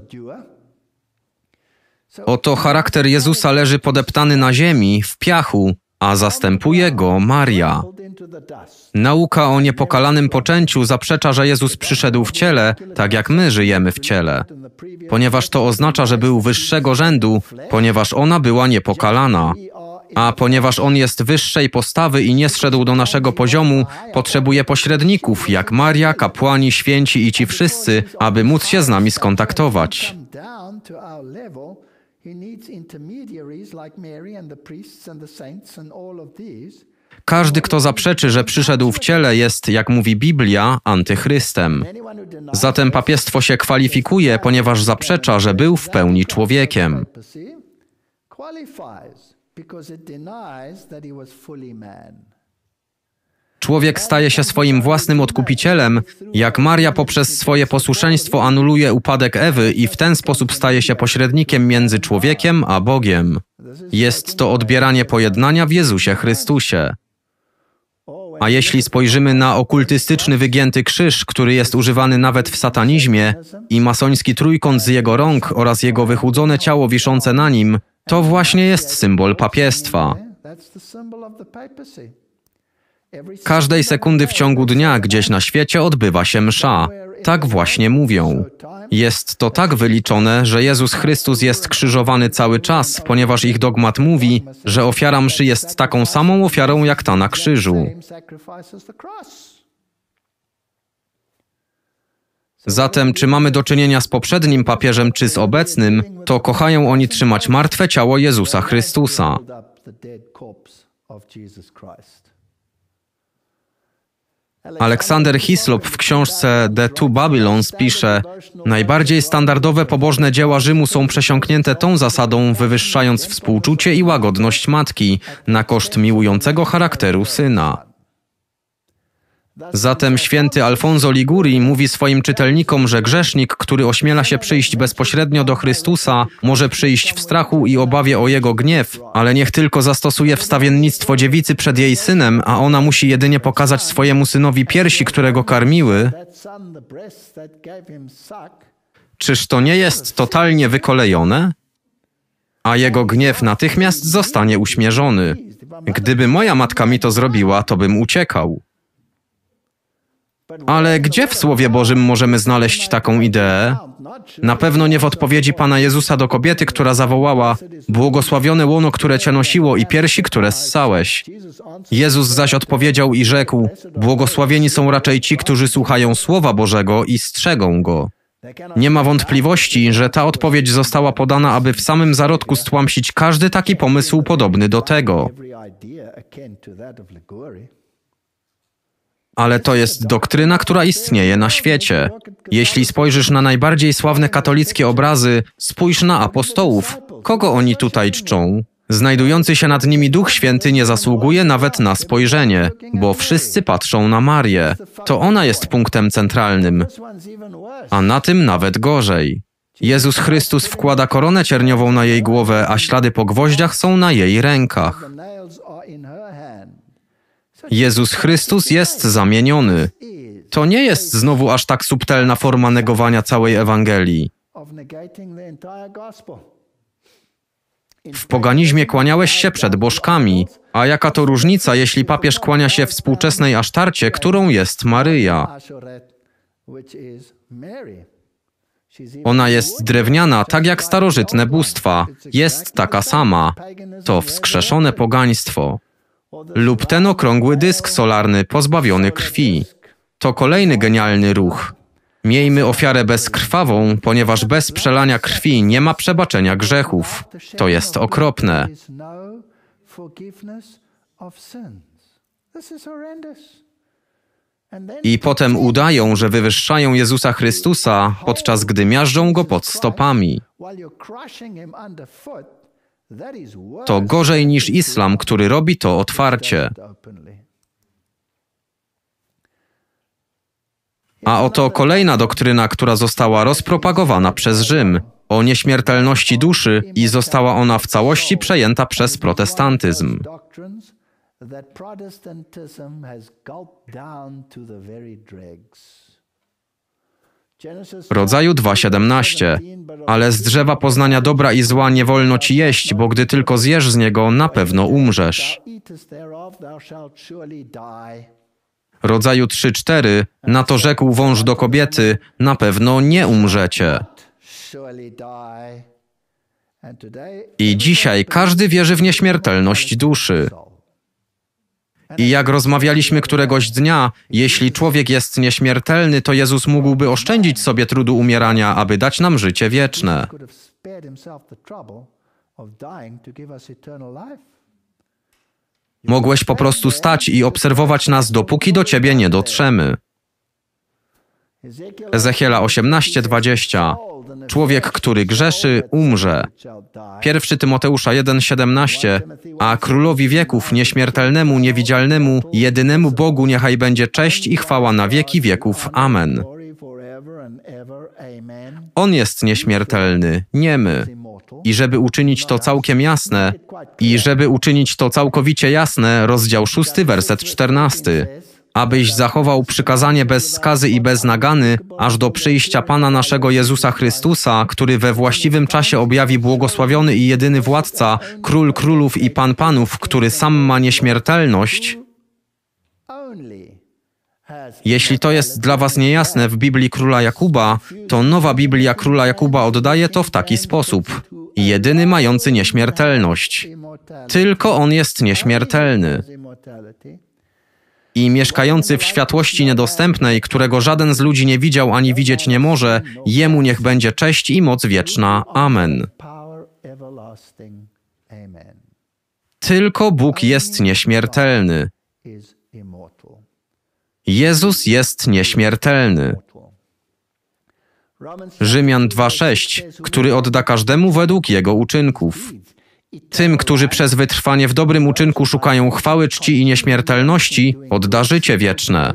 Oto charakter Jezusa leży podeptany na ziemi, w piachu, a zastępuje go Maria. Nauka o niepokalanym poczęciu zaprzecza, że Jezus przyszedł w ciele, tak jak my żyjemy w ciele, ponieważ to oznacza, że był wyższego rzędu, ponieważ ona była niepokalana. A ponieważ on jest wyższej postawy i nie zszedł do naszego poziomu, potrzebuje pośredników, jak Maria, kapłani, święci i ci wszyscy, aby móc się z nami skontaktować. Każdy, kto zaprzeczy, że przyszedł w ciele, jest, jak mówi Biblia, antychrystem. Zatem papiestwo się kwalifikuje, ponieważ zaprzecza, że był w pełni człowiekiem. Qualifies. Człowiek staje się swoim własnym odkupicielem, jak Maria poprzez swoje posłuszeństwo anuluje upadek Ewy i w ten sposób staje się pośrednikiem między człowiekiem a Bogiem. Jest to odbieranie pojednania w Jezusie Chrystusie. A jeśli spojrzymy na okultystyczny wygięty krzyż, który jest używany nawet w satanizmie, i masoński trójkąt z jego rąk oraz jego wychudzone ciało wiszące na nim, to właśnie jest symbol papiestwa. Każdej sekundy w ciągu dnia gdzieś na świecie odbywa się msza. Tak właśnie mówią. Jest to tak wyliczone, że Jezus Chrystus jest krzyżowany cały czas, ponieważ ich dogmat mówi, że ofiara mszy jest taką samą ofiarą jak ta na krzyżu. Zatem, czy mamy do czynienia z poprzednim papieżem, czy z obecnym, to kochają oni trzymać martwe ciało Jezusa Chrystusa. Aleksander Hislop w książce The Two Babylons pisze: Najbardziej standardowe pobożne dzieła Rzymu są przesiąknięte tą zasadą, wywyższając współczucie i łagodność matki na koszt miłującego charakteru syna. Zatem święty Alfonso Liguri mówi swoim czytelnikom, że grzesznik, który ośmiela się przyjść bezpośrednio do Chrystusa, może przyjść w strachu i obawie o jego gniew, ale niech tylko zastosuje wstawiennictwo dziewicy przed jej synem, a ona musi jedynie pokazać swojemu synowi piersi, które go karmiły. Czyż to nie jest totalnie wykolejone? A jego gniew natychmiast zostanie uśmierzony. Gdyby moja matka mi to zrobiła, to bym uciekał. Ale gdzie w Słowie Bożym możemy znaleźć taką ideę? Na pewno nie w odpowiedzi Pana Jezusa do kobiety, która zawołała: Błogosławione łono, które cię nosiło, i piersi, które ssałeś. Jezus zaś odpowiedział i rzekł: Błogosławieni są raczej ci, którzy słuchają Słowa Bożego i strzegą go. Nie ma wątpliwości, że ta odpowiedź została podana, aby w samym zarodku stłamsić każdy taki pomysł podobny do tego ale to jest doktryna, która istnieje na świecie. Jeśli spojrzysz na najbardziej sławne katolickie obrazy, spójrz na apostołów. Kogo oni tutaj czczą? Znajdujący się nad nimi Duch Święty nie zasługuje nawet na spojrzenie, bo wszyscy patrzą na Marię. To ona jest punktem centralnym, a na tym nawet gorzej. Jezus Chrystus wkłada koronę cierniową na jej głowę, a ślady po gwoździach są na jej rękach. Jezus Chrystus jest zamieniony. To nie jest znowu aż tak subtelna forma negowania całej Ewangelii. W poganizmie kłaniałeś się przed bożkami, a jaka to różnica, jeśli papież kłania się współczesnej Asztarcie, którą jest Maryja? Ona jest drewniana, tak jak starożytne bóstwa. Jest taka sama. To wskrzeszone pogaństwo lub ten okrągły dysk solarny pozbawiony krwi. To kolejny genialny ruch. Miejmy ofiarę bezkrwawą, ponieważ bez przelania krwi nie ma przebaczenia grzechów. To jest okropne. I potem udają, że wywyższają Jezusa Chrystusa, podczas gdy miażdżą go pod stopami. To gorzej niż islam, który robi to otwarcie. A oto kolejna doktryna, która została rozpropagowana przez Rzym o nieśmiertelności duszy i została ona w całości przejęta przez protestantyzm. That Protestantism has gulped down to the very dregs rodzaju 2.17. Ale z drzewa poznania dobra i zła nie wolno ci jeść, bo gdy tylko zjesz z niego, na pewno umrzesz. Rodzaju 3.4. Na to rzekł wąż do kobiety, na pewno nie umrzecie. I dzisiaj każdy wierzy w nieśmiertelność duszy. I jak rozmawialiśmy któregoś dnia, jeśli człowiek jest nieśmiertelny, to Jezus mógłby oszczędzić sobie trudu umierania, aby dać nam życie wieczne. Mogłeś po prostu stać i obserwować nas, dopóki do ciebie nie dotrzemy. Ezechiela 18:20 Człowiek, który grzeszy, umrze. 1 Tymoteusza 1:17 A królowi wieków, nieśmiertelnemu, niewidzialnemu, jedynemu Bogu niechaj będzie cześć i chwała na wieki wieków. Amen. On jest nieśmiertelny, nie my. I żeby uczynić to całkiem jasne, i żeby uczynić to całkowicie jasne, rozdział 6, werset 14 abyś zachował przykazanie bez skazy i bez nagany, aż do przyjścia Pana naszego Jezusa Chrystusa, który we właściwym czasie objawi błogosławiony i jedyny władca, król królów i pan panów, który sam ma nieśmiertelność. Jeśli to jest dla Was niejasne w Biblii króla Jakuba, to nowa Biblia króla Jakuba oddaje to w taki sposób. Jedyny mający nieśmiertelność. Tylko on jest nieśmiertelny i mieszkający w światłości niedostępnej, którego żaden z ludzi nie widział ani widzieć nie może, jemu niech będzie cześć i moc wieczna. Amen. Tylko Bóg jest nieśmiertelny. Jezus jest nieśmiertelny. Rzymian 2:6, który odda każdemu według jego uczynków. Tym, którzy przez wytrwanie w dobrym uczynku szukają chwały, czci i nieśmiertelności, odda życie wieczne.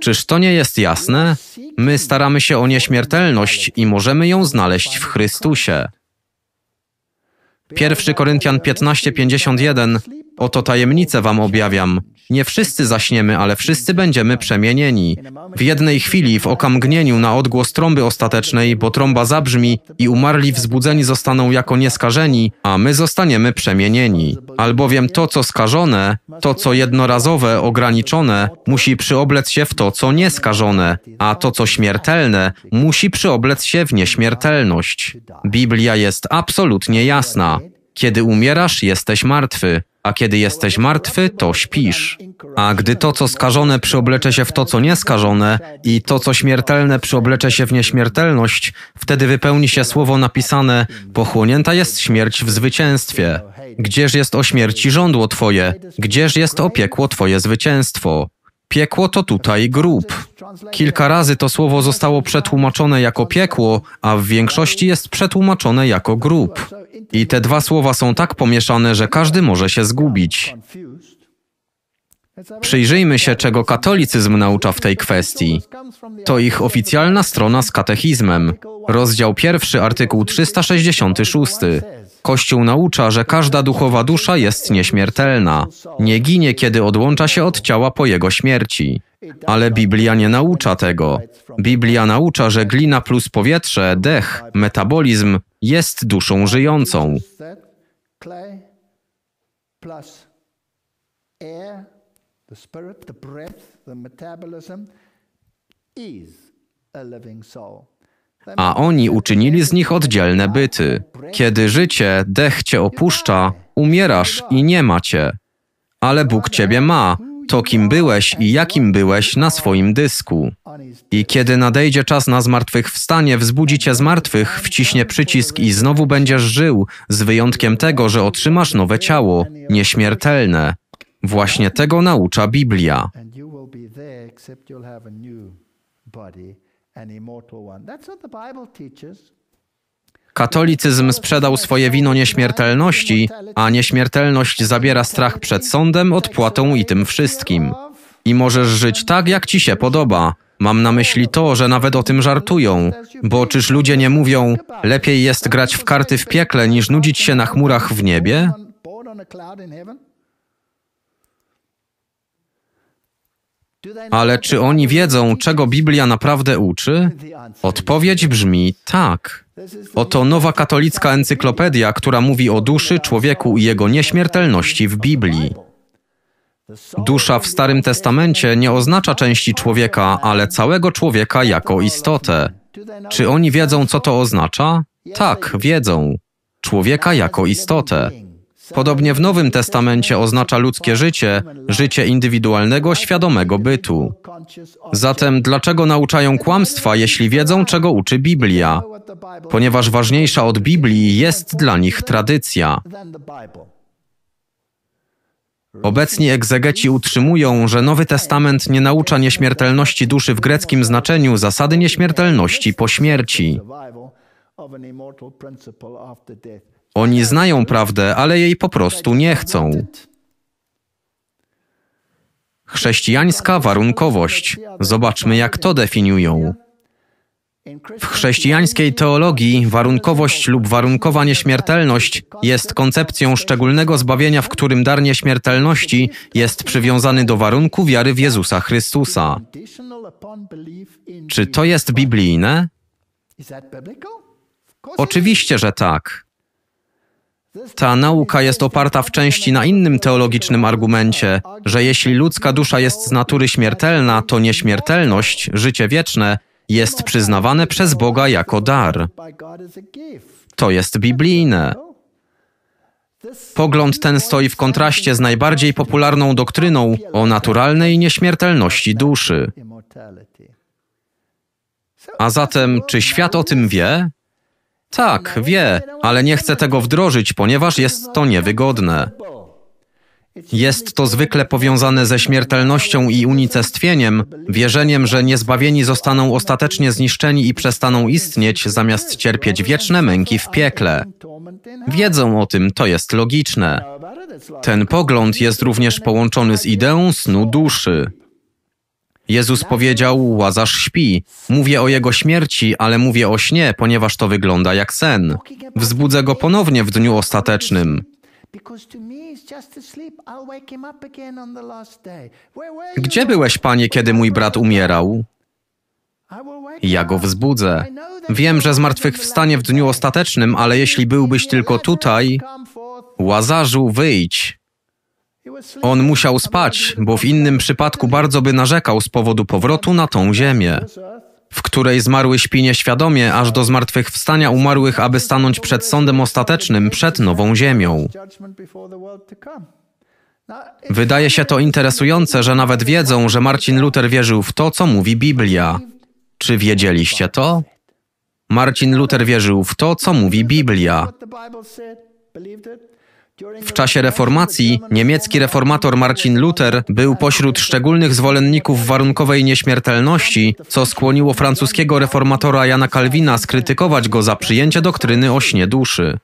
Czyż to nie jest jasne? My staramy się o nieśmiertelność i możemy ją znaleźć w Chrystusie. 1 Koryntian 15:51 Oto tajemnicę wam objawiam. Nie wszyscy zaśniemy, ale wszyscy będziemy przemienieni. W jednej chwili, w okamgnieniu na odgłos trąby ostatecznej, bo trąba zabrzmi i umarli wzbudzeni zostaną jako nieskażeni, a my zostaniemy przemienieni. Albowiem to, co skażone, to, co jednorazowe, ograniczone, musi przyoblec się w to, co nieskażone, a to, co śmiertelne, musi przyoblec się w nieśmiertelność. Biblia jest absolutnie jasna. Kiedy umierasz, jesteś martwy. A kiedy jesteś martwy, to śpisz. A gdy to, co skażone, przyoblecze się w to, co nieskażone, i to, co śmiertelne, przyoblecze się w nieśmiertelność, wtedy wypełni się słowo napisane: Pochłonięta jest śmierć w zwycięstwie. Gdzież jest o śmierci rządło Twoje? Gdzież jest opiekło Twoje zwycięstwo? Piekło to tutaj grób. Kilka razy to słowo zostało przetłumaczone jako piekło, a w większości jest przetłumaczone jako grób. I te dwa słowa są tak pomieszane, że każdy może się zgubić. Przyjrzyjmy się, czego katolicyzm naucza w tej kwestii. To ich oficjalna strona z katechizmem, rozdział pierwszy, artykuł 366. Kościół naucza, że każda duchowa dusza jest nieśmiertelna. Nie ginie, kiedy odłącza się od ciała po jego śmierci. Ale Biblia nie naucza tego. Biblia naucza, że glina plus powietrze, dech, metabolizm jest duszą żyjącą. a living soul a oni uczynili z nich oddzielne byty. Kiedy życie, dech cię opuszcza, umierasz i nie ma cię. Ale Bóg ciebie ma, to kim byłeś i jakim byłeś na swoim dysku. I kiedy nadejdzie czas na zmartwychwstanie, wzbudzi cię z martwych, wciśnie przycisk i znowu będziesz żył, z wyjątkiem tego, że otrzymasz nowe ciało, nieśmiertelne. Właśnie tego naucza Biblia. Katolicyzm sprzedał swoje wino nieśmiertelności, a nieśmiertelność zabiera strach przed sądem, odpłatą i tym wszystkim. I możesz żyć tak, jak ci się podoba. Mam na myśli to, że nawet o tym żartują, bo czyż ludzie nie mówią, lepiej jest grać w karty w piekle niż nudzić się na chmurach w niebie? Ale czy oni wiedzą, czego Biblia naprawdę uczy? Odpowiedź brzmi tak. Oto nowa katolicka encyklopedia, która mówi o duszy, człowieku i jego nieśmiertelności w Biblii. Dusza w Starym Testamencie nie oznacza części człowieka, ale całego człowieka jako istotę. Czy oni wiedzą, co to oznacza? Tak, wiedzą. Człowieka jako istotę. Podobnie w Nowym Testamencie oznacza ludzkie życie, życie indywidualnego, świadomego bytu. Zatem dlaczego nauczają kłamstwa, jeśli wiedzą, czego uczy Biblia? Ponieważ ważniejsza od Biblii jest dla nich tradycja. Obecni egzegeci utrzymują, że Nowy Testament nie naucza nieśmiertelności duszy w greckim znaczeniu zasady nieśmiertelności po śmierci. Oni znają prawdę, ale jej po prostu nie chcą. Chrześcijańska warunkowość. Zobaczmy, jak to definiują. W chrześcijańskiej teologii warunkowość lub warunkowa nieśmiertelność jest koncepcją szczególnego zbawienia, w którym dar nieśmiertelności jest przywiązany do warunku wiary w Jezusa Chrystusa. Czy to jest biblijne? Oczywiście, że tak. Ta nauka jest oparta w części na innym teologicznym argumencie, że jeśli ludzka dusza jest z natury śmiertelna, to nieśmiertelność, życie wieczne, jest przyznawane przez Boga jako dar. To jest biblijne. Pogląd ten stoi w kontraście z najbardziej popularną doktryną o naturalnej nieśmiertelności duszy. A zatem, czy świat o tym wie? Tak, wie, ale nie chce tego wdrożyć, ponieważ jest to niewygodne. Jest to zwykle powiązane ze śmiertelnością i unicestwieniem, wierzeniem, że niezbawieni zostaną ostatecznie zniszczeni i przestaną istnieć, zamiast cierpieć wieczne męki w piekle. Wiedzą o tym, to jest logiczne. Ten pogląd jest również połączony z ideą snu duszy. Jezus powiedział: Łazarz śpi. Mówię o jego śmierci, ale mówię o śnie, ponieważ to wygląda jak sen. Wzbudzę go ponownie w dniu ostatecznym. Gdzie byłeś, panie, kiedy mój brat umierał? Ja go wzbudzę. Wiem, że zmartwychwstanie w dniu ostatecznym, ale jeśli byłbyś tylko tutaj, Łazarzu, wyjdź. On musiał spać, bo w innym przypadku bardzo by narzekał z powodu powrotu na tą ziemię, w której zmarły śpi nieświadomie, aż do zmartwychwstania umarłych, aby stanąć przed sądem ostatecznym, przed nową ziemią. Wydaje się to interesujące, że nawet wiedzą, że Marcin Luther wierzył w to, co mówi Biblia. Czy wiedzieliście to? Marcin Luther wierzył w to, co mówi Biblia. W czasie reformacji niemiecki reformator Marcin Luther był pośród szczególnych zwolenników warunkowej nieśmiertelności, co skłoniło francuskiego reformatora Jana Kalwina skrytykować go za przyjęcie doktryny o śnie duszy.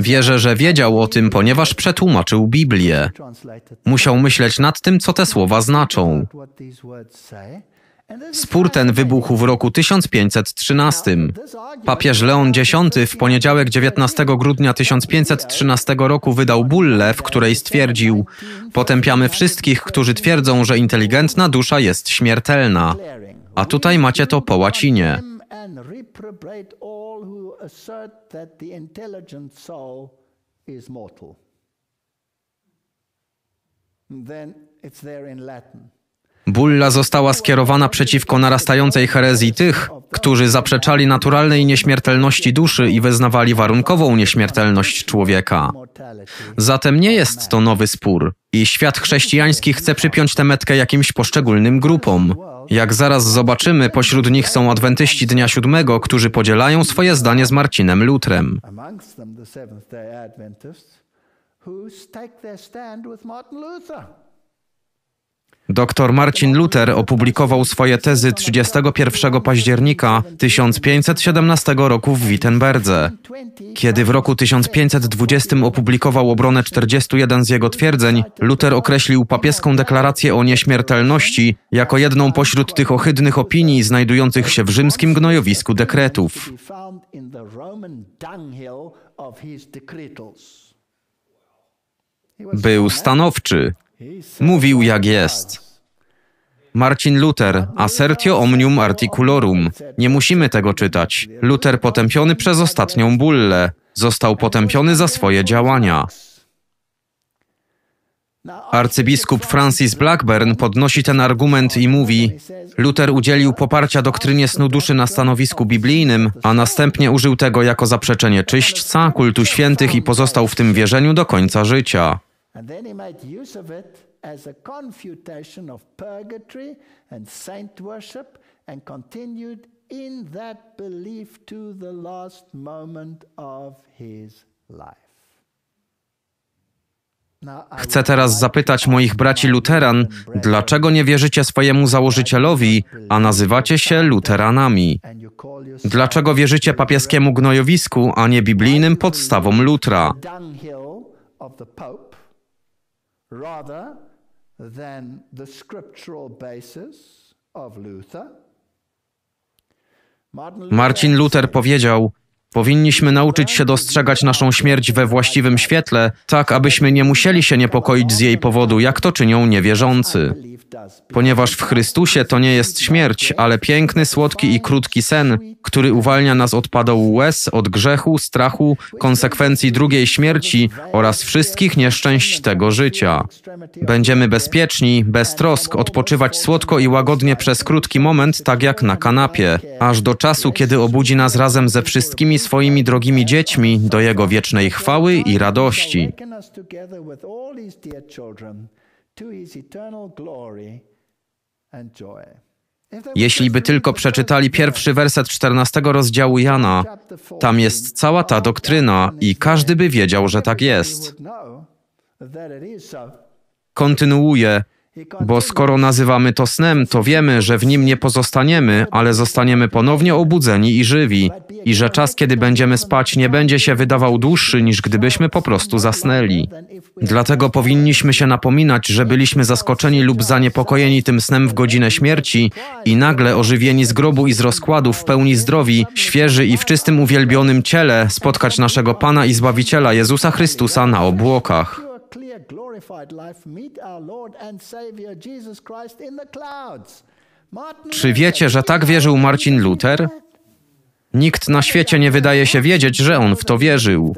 Wierzę, że wiedział o tym, ponieważ przetłumaczył Biblię. Musiał myśleć nad tym, co te słowa znaczą. Spór ten wybuchł w roku 1513. Papież Leon X w poniedziałek 19 grudnia 1513 roku wydał bullę, w której stwierdził: Potępiamy wszystkich, którzy twierdzą, że inteligentna dusza jest śmiertelna. A tutaj macie to po łacinie. it's there in Latin. Bulla została skierowana przeciwko narastającej herezji tych, którzy zaprzeczali naturalnej nieśmiertelności duszy i wyznawali warunkową nieśmiertelność człowieka. Zatem nie jest to nowy spór i świat chrześcijański chce przypiąć tę metkę jakimś poszczególnym grupom. Jak zaraz zobaczymy, pośród nich są adwentyści dnia siódmego, którzy podzielają swoje zdanie z Marcinem Lutrem. Who take their stand with Martin Luther. Dr Marcin Luther opublikował swoje tezy 31 października 1517 roku w Wittenberdze. Kiedy w roku 1520 opublikował obronę 41 z jego twierdzeń, Luther określił papieską deklarację o nieśmiertelności jako jedną pośród tych ohydnych opinii znajdujących się w rzymskim gnojowisku dekretów. Był stanowczy, Mówił jak jest. Marcin Luther, assertio omnium articulorum. Nie musimy tego czytać. Luther potępiony przez ostatnią bullę. Został potępiony za swoje działania. Arcybiskup Francis Blackburn podnosi ten argument i mówi: Luther udzielił poparcia doktrynie snu duszy na stanowisku biblijnym, a następnie użył tego jako zaprzeczenie czyśćca, kultu świętych i pozostał w tym wierzeniu do końca życia. And then he made use of it as a confutation of purgatory and saint worship and continued in that belief to the last moment of his life. Chcę teraz zapytać moich braci luteran, dlaczego nie wierzycie swojemu założycielowi, a nazywacie się luteranami? Dlaczego wierzycie papieskiemu gnojowisku, a nie biblijnym podstawom Lutra? rather than the scriptural basis of Luther. Marcin Luther powiedział: Powinniśmy nauczyć się dostrzegać naszą śmierć we właściwym świetle, tak abyśmy nie musieli się niepokoić z jej powodu, jak to czynią niewierzący. Ponieważ w Chrystusie to nie jest śmierć, ale piękny, słodki i krótki sen, który uwalnia nas od padołu łez, od grzechu, strachu, konsekwencji drugiej śmierci oraz wszystkich nieszczęść tego życia. Będziemy bezpieczni, bez trosk, odpoczywać słodko i łagodnie przez krótki moment, tak jak na kanapie, aż do czasu, kiedy obudzi nas razem ze wszystkimi swoimi drogimi dziećmi do Jego wiecznej chwały i radości to his eternal glory and joy. Jeśli by tylko przeczytali pierwszy werset 14 rozdziału Jana, tam jest cała ta doktryna i każdy by wiedział, że tak jest. Kontynuuje, bo skoro nazywamy to snem, to wiemy, że w nim nie pozostaniemy, ale zostaniemy ponownie obudzeni i żywi, i że czas, kiedy będziemy spać, nie będzie się wydawał dłuższy niż gdybyśmy po prostu zasnęli. Dlatego powinniśmy się napominać, że byliśmy zaskoczeni lub zaniepokojeni tym snem w godzinę śmierci i nagle ożywieni z grobu i z rozkładu, w pełni zdrowi, świeży i w czystym uwielbionym ciele, spotkać naszego Pana i Zbawiciela Jezusa Chrystusa na obłokach clear, glorified life meet our Lord and Savior Jesus Christ in the clouds. Czy wiecie, że tak wierzył Marcin Luther? Nikt na świecie nie wydaje się wiedzieć, że on w to wierzył.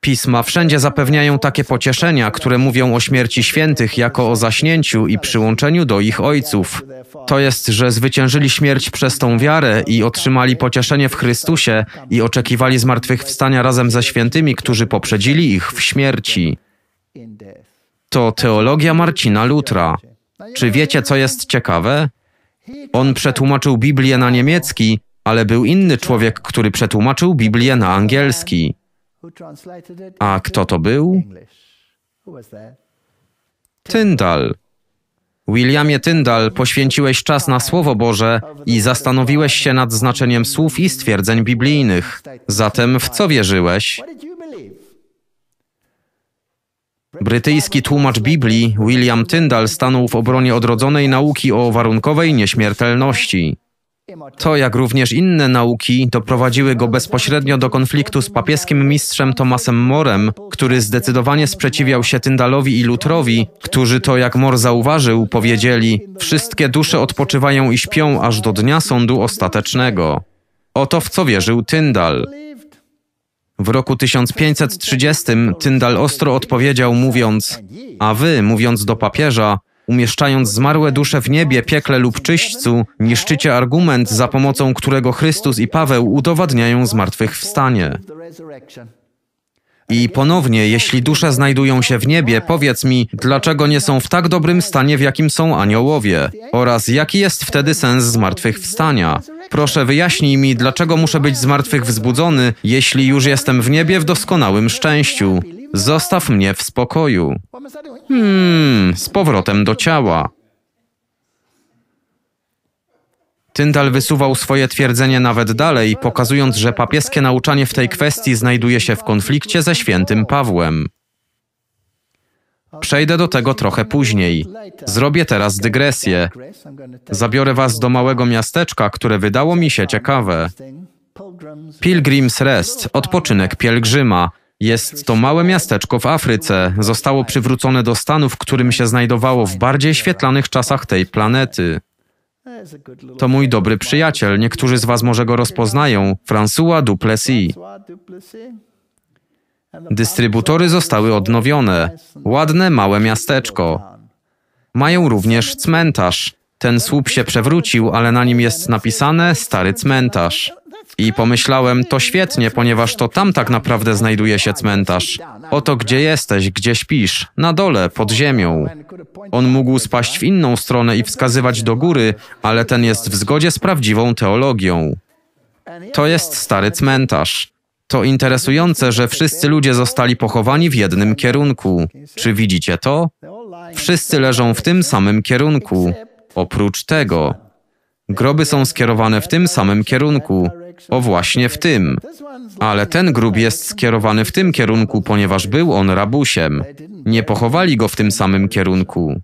Pisma wszędzie zapewniają takie pocieszenia, które mówią o śmierci świętych jako o zaśnięciu i przyłączeniu do ich ojców. To jest, że zwyciężyli śmierć przez tą wiarę i otrzymali pocieszenie w Chrystusie i oczekiwali zmartwychwstania razem ze świętymi, którzy poprzedzili ich w śmierci. To teologia Marcina Lutra. Czy wiecie, co jest ciekawe? On przetłumaczył Biblię na niemiecki, ale był inny człowiek, który przetłumaczył Biblię na angielski. A kto to był? Tyndall. Williamie Tyndall, poświęciłeś czas na Słowo Boże i zastanowiłeś się nad znaczeniem słów i stwierdzeń biblijnych. Zatem w co wierzyłeś? Brytyjski tłumacz Biblii William Tyndall stanął w obronie odrodzonej nauki o warunkowej nieśmiertelności. To, jak również inne nauki, doprowadziły go bezpośrednio do konfliktu z papieskim mistrzem Tomasem Morem, który zdecydowanie sprzeciwiał się Tyndalowi i Lutrowi, którzy to, jak Mor zauważył, powiedzieli: Wszystkie dusze odpoczywają i śpią aż do dnia sądu ostatecznego. Oto w co wierzył Tyndal. W roku 1530 Tyndal ostro odpowiedział, mówiąc: A wy, mówiąc do papieża, Umieszczając zmarłe dusze w niebie, piekle lub czyśćcu, niszczycie argument, za pomocą którego Chrystus i Paweł udowadniają zmartwychwstanie. I ponownie, jeśli dusze znajdują się w niebie, powiedz mi, dlaczego nie są w tak dobrym stanie, w jakim są aniołowie, oraz jaki jest wtedy sens zmartwychwstania. Proszę wyjaśnij mi, dlaczego muszę być zmartwychwzbudzony, jeśli już jestem w niebie w doskonałym szczęściu. Zostaw mnie w spokoju. Hmm, z powrotem do ciała. Tyndal wysuwał swoje twierdzenie nawet dalej, pokazując, że papieskie nauczanie w tej kwestii znajduje się w konflikcie ze świętym Pawłem. Przejdę do tego trochę później. Zrobię teraz dygresję. Zabiorę was do małego miasteczka, które wydało mi się ciekawe. Pilgrim's Rest, odpoczynek pielgrzyma. Jest to małe miasteczko w Afryce. Zostało przywrócone do stanu, w którym się znajdowało w bardziej świetlanych czasach tej planety. To mój dobry przyjaciel. Niektórzy z Was może go rozpoznają. François Duplessis. Dystrybutory zostały odnowione. Ładne, małe miasteczko. Mają również cmentarz. Ten słup się przewrócił, ale na nim jest napisane stary cmentarz. I pomyślałem, to świetnie, ponieważ to tam tak naprawdę znajduje się cmentarz. Oto gdzie jesteś, gdzie śpisz, na dole, pod ziemią. On mógł spaść w inną stronę i wskazywać do góry, ale ten jest w zgodzie z prawdziwą teologią. To jest stary cmentarz. To interesujące, że wszyscy ludzie zostali pochowani w jednym kierunku. Czy widzicie to? Wszyscy leżą w tym samym kierunku. Oprócz tego, groby są skierowane w tym samym kierunku. O właśnie w tym. Ale ten grób jest skierowany w tym kierunku, ponieważ był on rabusiem. Nie pochowali go w tym samym kierunku.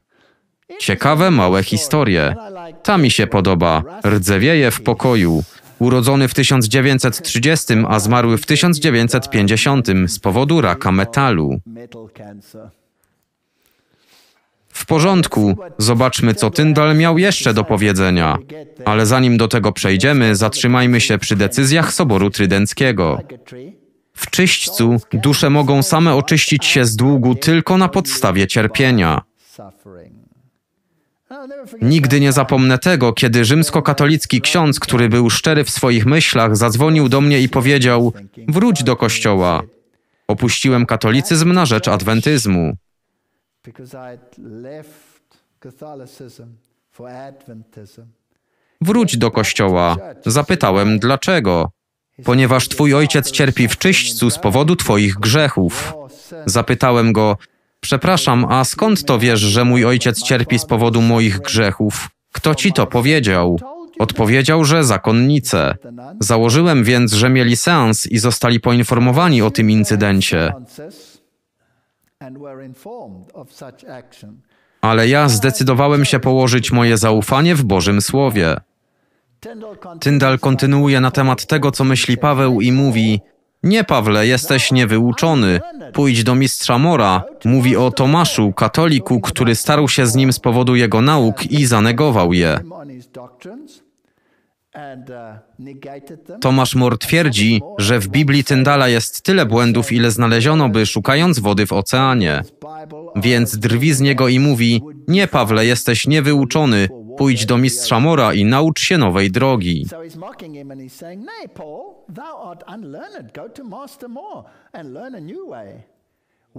Ciekawe małe historie. Ta mi się podoba. Rdzewieje w pokoju. Urodzony w 1930, a zmarły w 1950 z powodu raka metalu. W porządku, zobaczmy, co Tyndall miał jeszcze do powiedzenia. Ale zanim do tego przejdziemy, zatrzymajmy się przy decyzjach Soboru Trydenckiego. W czyśćcu dusze mogą same oczyścić się z długu tylko na podstawie cierpienia. Nigdy nie zapomnę tego, kiedy rzymskokatolicki ksiądz, który był szczery w swoich myślach, zadzwonił do mnie i powiedział: Wróć do kościoła. Opuściłem katolicyzm na rzecz adwentyzmu because I left Catholicism for Adventism. Wróć do kościoła. Zapytałem dlaczego. Ponieważ twój ojciec cierpi w czyśćcu z powodu twoich grzechów. Zapytałem go, przepraszam, a skąd to wiesz, że mój ojciec cierpi z powodu moich grzechów? Kto ci to powiedział? Odpowiedział, że zakonnice. Założyłem więc, że mieli seans i zostali poinformowani o tym incydencie. Ale ja zdecydowałem się położyć moje zaufanie w Bożym Słowie. Tyndall kontynuuje na temat tego, co myśli Paweł i mówi: Nie, Pawle, jesteś niewyuczony. Pójdź do mistrza Mora. Mówi o Tomaszu, katoliku, który starł się z nim z powodu jego nauk i zanegował je. Uh, Tomasz Moore twierdzi, że w Biblii Tyndala jest tyle błędów, ile znaleziono by szukając wody w oceanie. Więc drwi z niego i mówi: Nie, Pawle, jesteś niewyuczony, pójdź do mistrza Mora i naucz się nowej drogi.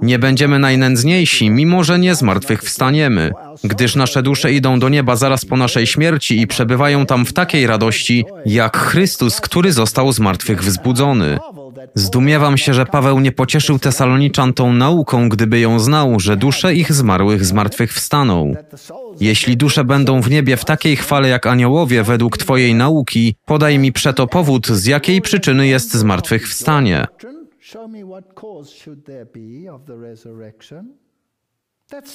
Nie będziemy najnędzniejsi, mimo że nie zmartwychwstaniemy, gdyż nasze dusze idą do nieba zaraz po naszej śmierci i przebywają tam w takiej radości, jak Chrystus, który został z martwych wzbudzony. Zdumiewam się, że Paweł nie pocieszył Tesaloniczan tą nauką, gdyby ją znał, że dusze ich zmarłych z martwych Jeśli dusze będą w niebie w takiej chwale jak aniołowie według Twojej nauki, podaj mi przeto powód, z jakiej przyczyny jest zmartwychwstanie.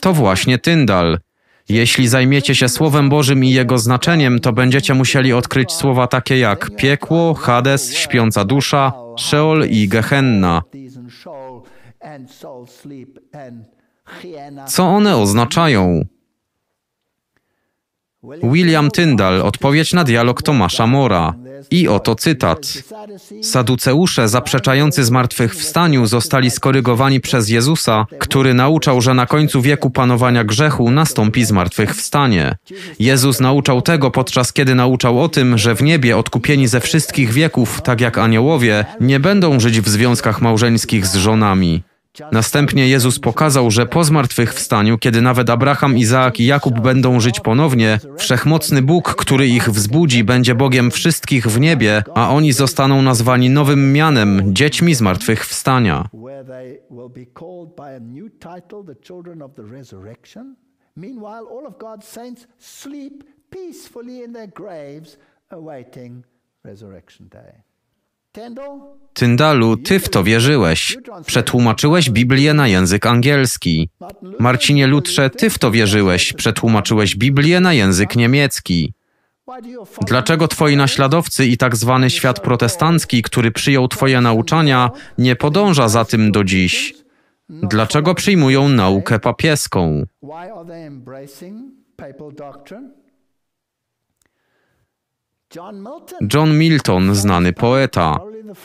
To właśnie Tyndal. Jeśli zajmiecie się Słowem Bożym i jego znaczeniem, to będziecie musieli odkryć słowa takie jak piekło, Hades, śpiąca dusza, Szeol i Gehenna. Co one oznaczają? William Tyndall, odpowiedź na dialog Tomasza Mora. I oto cytat. Saduceusze zaprzeczający zmartwychwstaniu zostali skorygowani przez Jezusa, który nauczał, że na końcu wieku panowania grzechu nastąpi zmartwychwstanie. Jezus nauczał tego, podczas kiedy nauczał o tym, że w niebie odkupieni ze wszystkich wieków, tak jak aniołowie, nie będą żyć w związkach małżeńskich z żonami. Następnie Jezus pokazał, że po zmartwychwstaniu, kiedy nawet Abraham, Izaak i Jakub będą żyć ponownie, wszechmocny Bóg, który ich wzbudzi, będzie Bogiem wszystkich w niebie, a oni zostaną nazwani nowym mianem, dziećmi zmartwychwstania. Meanwhile, peacefully in their graves, awaiting resurrection day. Tyndalu, ty w to wierzyłeś. Przetłumaczyłeś Biblię na język angielski. Marcinie Lutrze, ty w to wierzyłeś. Przetłumaczyłeś Biblię na język niemiecki. Dlaczego twoi naśladowcy i tak zwany świat protestancki, który przyjął twoje nauczania, nie podąża za tym do dziś? Dlaczego przyjmują naukę papieską? John Milton, znany poeta,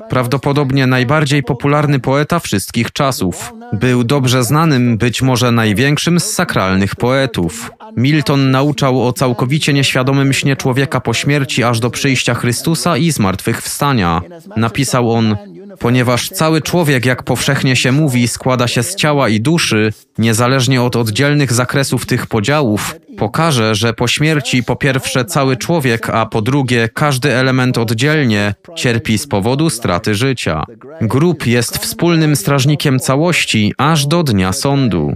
prawdopodobnie najbardziej popularny poeta wszystkich czasów, był dobrze znanym, być może największym z sakralnych poetów. Milton nauczał o całkowicie nieświadomym śnie człowieka po śmierci aż do przyjścia Chrystusa i zmartwychwstania. Napisał on: Ponieważ cały człowiek, jak powszechnie się mówi, składa się z ciała i duszy, niezależnie od oddzielnych zakresów tych podziałów, pokaże, że po śmierci po pierwsze cały człowiek, a po drugie każdy element oddzielnie cierpi z powodu straty życia. Grób jest wspólnym strażnikiem całości aż do dnia sądu.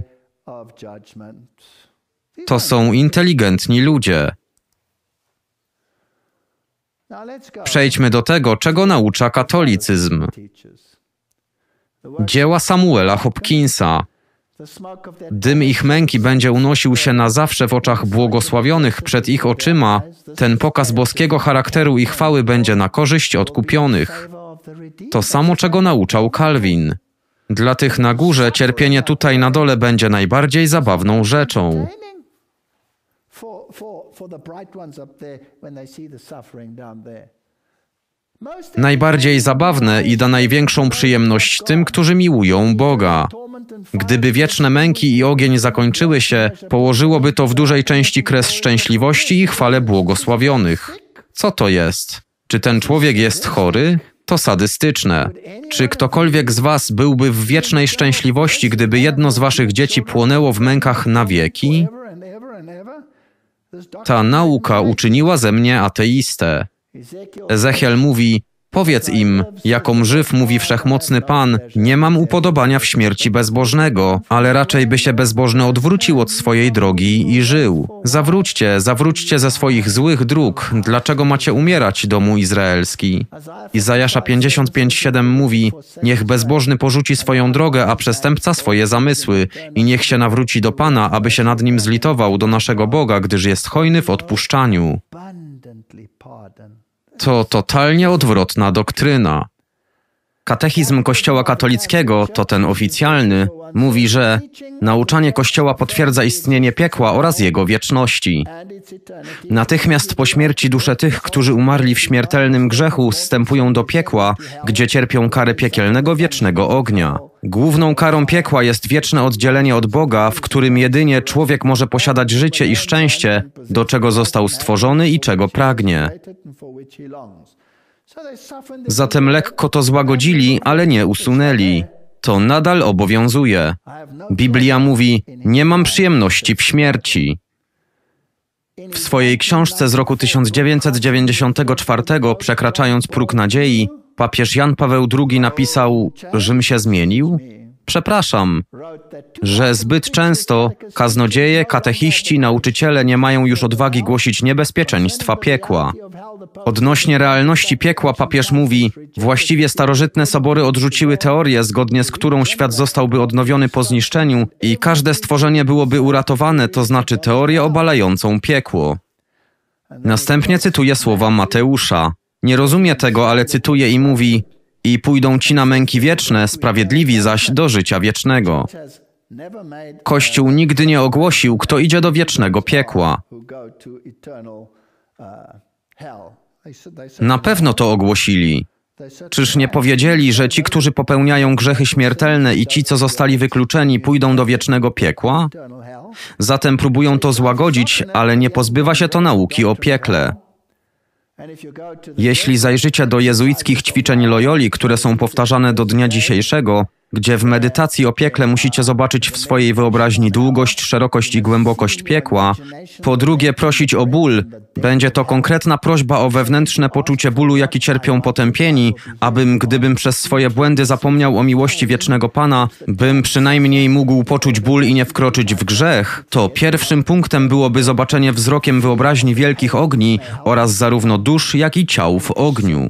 To są inteligentni ludzie. Przejdźmy do tego, czego naucza katolicyzm. Dzieła Samuela Hopkinsa. Dym ich męki będzie unosił się na zawsze w oczach błogosławionych przed ich oczyma. Ten pokaz boskiego charakteru i chwały będzie na korzyść odkupionych. To samo, czego nauczał Calvin. Dla tych na górze cierpienie tutaj na dole będzie najbardziej zabawną rzeczą for the bright ones up there when they see the suffering down there. Najbardziej zabawne i da największą przyjemność tym, którzy miłują Boga. Gdyby wieczne męki i ogień zakończyły się, położyłoby to w dużej części kres szczęśliwości i chwale błogosławionych. Co to jest? Czy ten człowiek jest chory? To sadystyczne. Czy ktokolwiek z Was byłby w wiecznej szczęśliwości, gdyby jedno z Waszych dzieci płonęło w mękach na wieki? Ta nauka uczyniła ze mnie ateistę. Ezechiel mówi: Powiedz im, jaką żyw mówi wszechmocny Pan, nie mam upodobania w śmierci bezbożnego, ale raczej by się bezbożny odwrócił od swojej drogi i żył. Zawróćcie, zawróćcie ze swoich złych dróg, dlaczego macie umierać, domu izraelski? Izajasza 55,7 mówi, niech bezbożny porzuci swoją drogę, a przestępca swoje zamysły i niech się nawróci do Pana, aby się nad nim zlitował, do naszego Boga, gdyż jest hojny w odpuszczaniu to totalnie odwrotna doktryna. Katechizm Kościoła katolickiego, to ten oficjalny, mówi, że nauczanie Kościoła potwierdza istnienie piekła oraz jego wieczności. Natychmiast po śmierci dusze tych, którzy umarli w śmiertelnym grzechu, wstępują do piekła, gdzie cierpią karę piekielnego wiecznego ognia. Główną karą piekła jest wieczne oddzielenie od Boga, w którym jedynie człowiek może posiadać życie i szczęście, do czego został stworzony i czego pragnie. Zatem lekko to złagodzili, ale nie usunęli. To nadal obowiązuje. Biblia mówi: Nie mam przyjemności w śmierci. W swojej książce z roku 1994, Przekraczając próg nadziei, Papież Jan Paweł II napisał: Rzym się zmienił? Przepraszam, że zbyt często kaznodzieje, katechiści, nauczyciele nie mają już odwagi głosić niebezpieczeństwa piekła. Odnośnie realności piekła papież mówi: Właściwie starożytne sobory odrzuciły teorię, zgodnie z którą świat zostałby odnowiony po zniszczeniu i każde stworzenie byłoby uratowane, to znaczy teorię obalającą piekło. Następnie cytuję słowa Mateusza. Nie rozumie tego, ale cytuje i mówi: I pójdą ci na męki wieczne, sprawiedliwi zaś do życia wiecznego. Kościół nigdy nie ogłosił, kto idzie do wiecznego piekła. Na pewno to ogłosili. Czyż nie powiedzieli, że ci, którzy popełniają grzechy śmiertelne i ci, co zostali wykluczeni, pójdą do wiecznego piekła? Zatem próbują to złagodzić, ale nie pozbywa się to nauki o piekle. Jeśli zajrzycie do jezuickich ćwiczeń Loyoli, które są powtarzane do dnia dzisiejszego, gdzie w medytacji o piekle musicie zobaczyć w swojej wyobraźni długość, szerokość i głębokość piekła. Po drugie, prosić o ból. Będzie to konkretna prośba o wewnętrzne poczucie bólu, jaki cierpią potępieni, abym, gdybym przez swoje błędy zapomniał o miłości wiecznego Pana, bym przynajmniej mógł poczuć ból i nie wkroczyć w grzech. To pierwszym punktem byłoby zobaczenie wzrokiem wyobraźni wielkich ogni oraz zarówno dusz, jak i ciał w ogniu.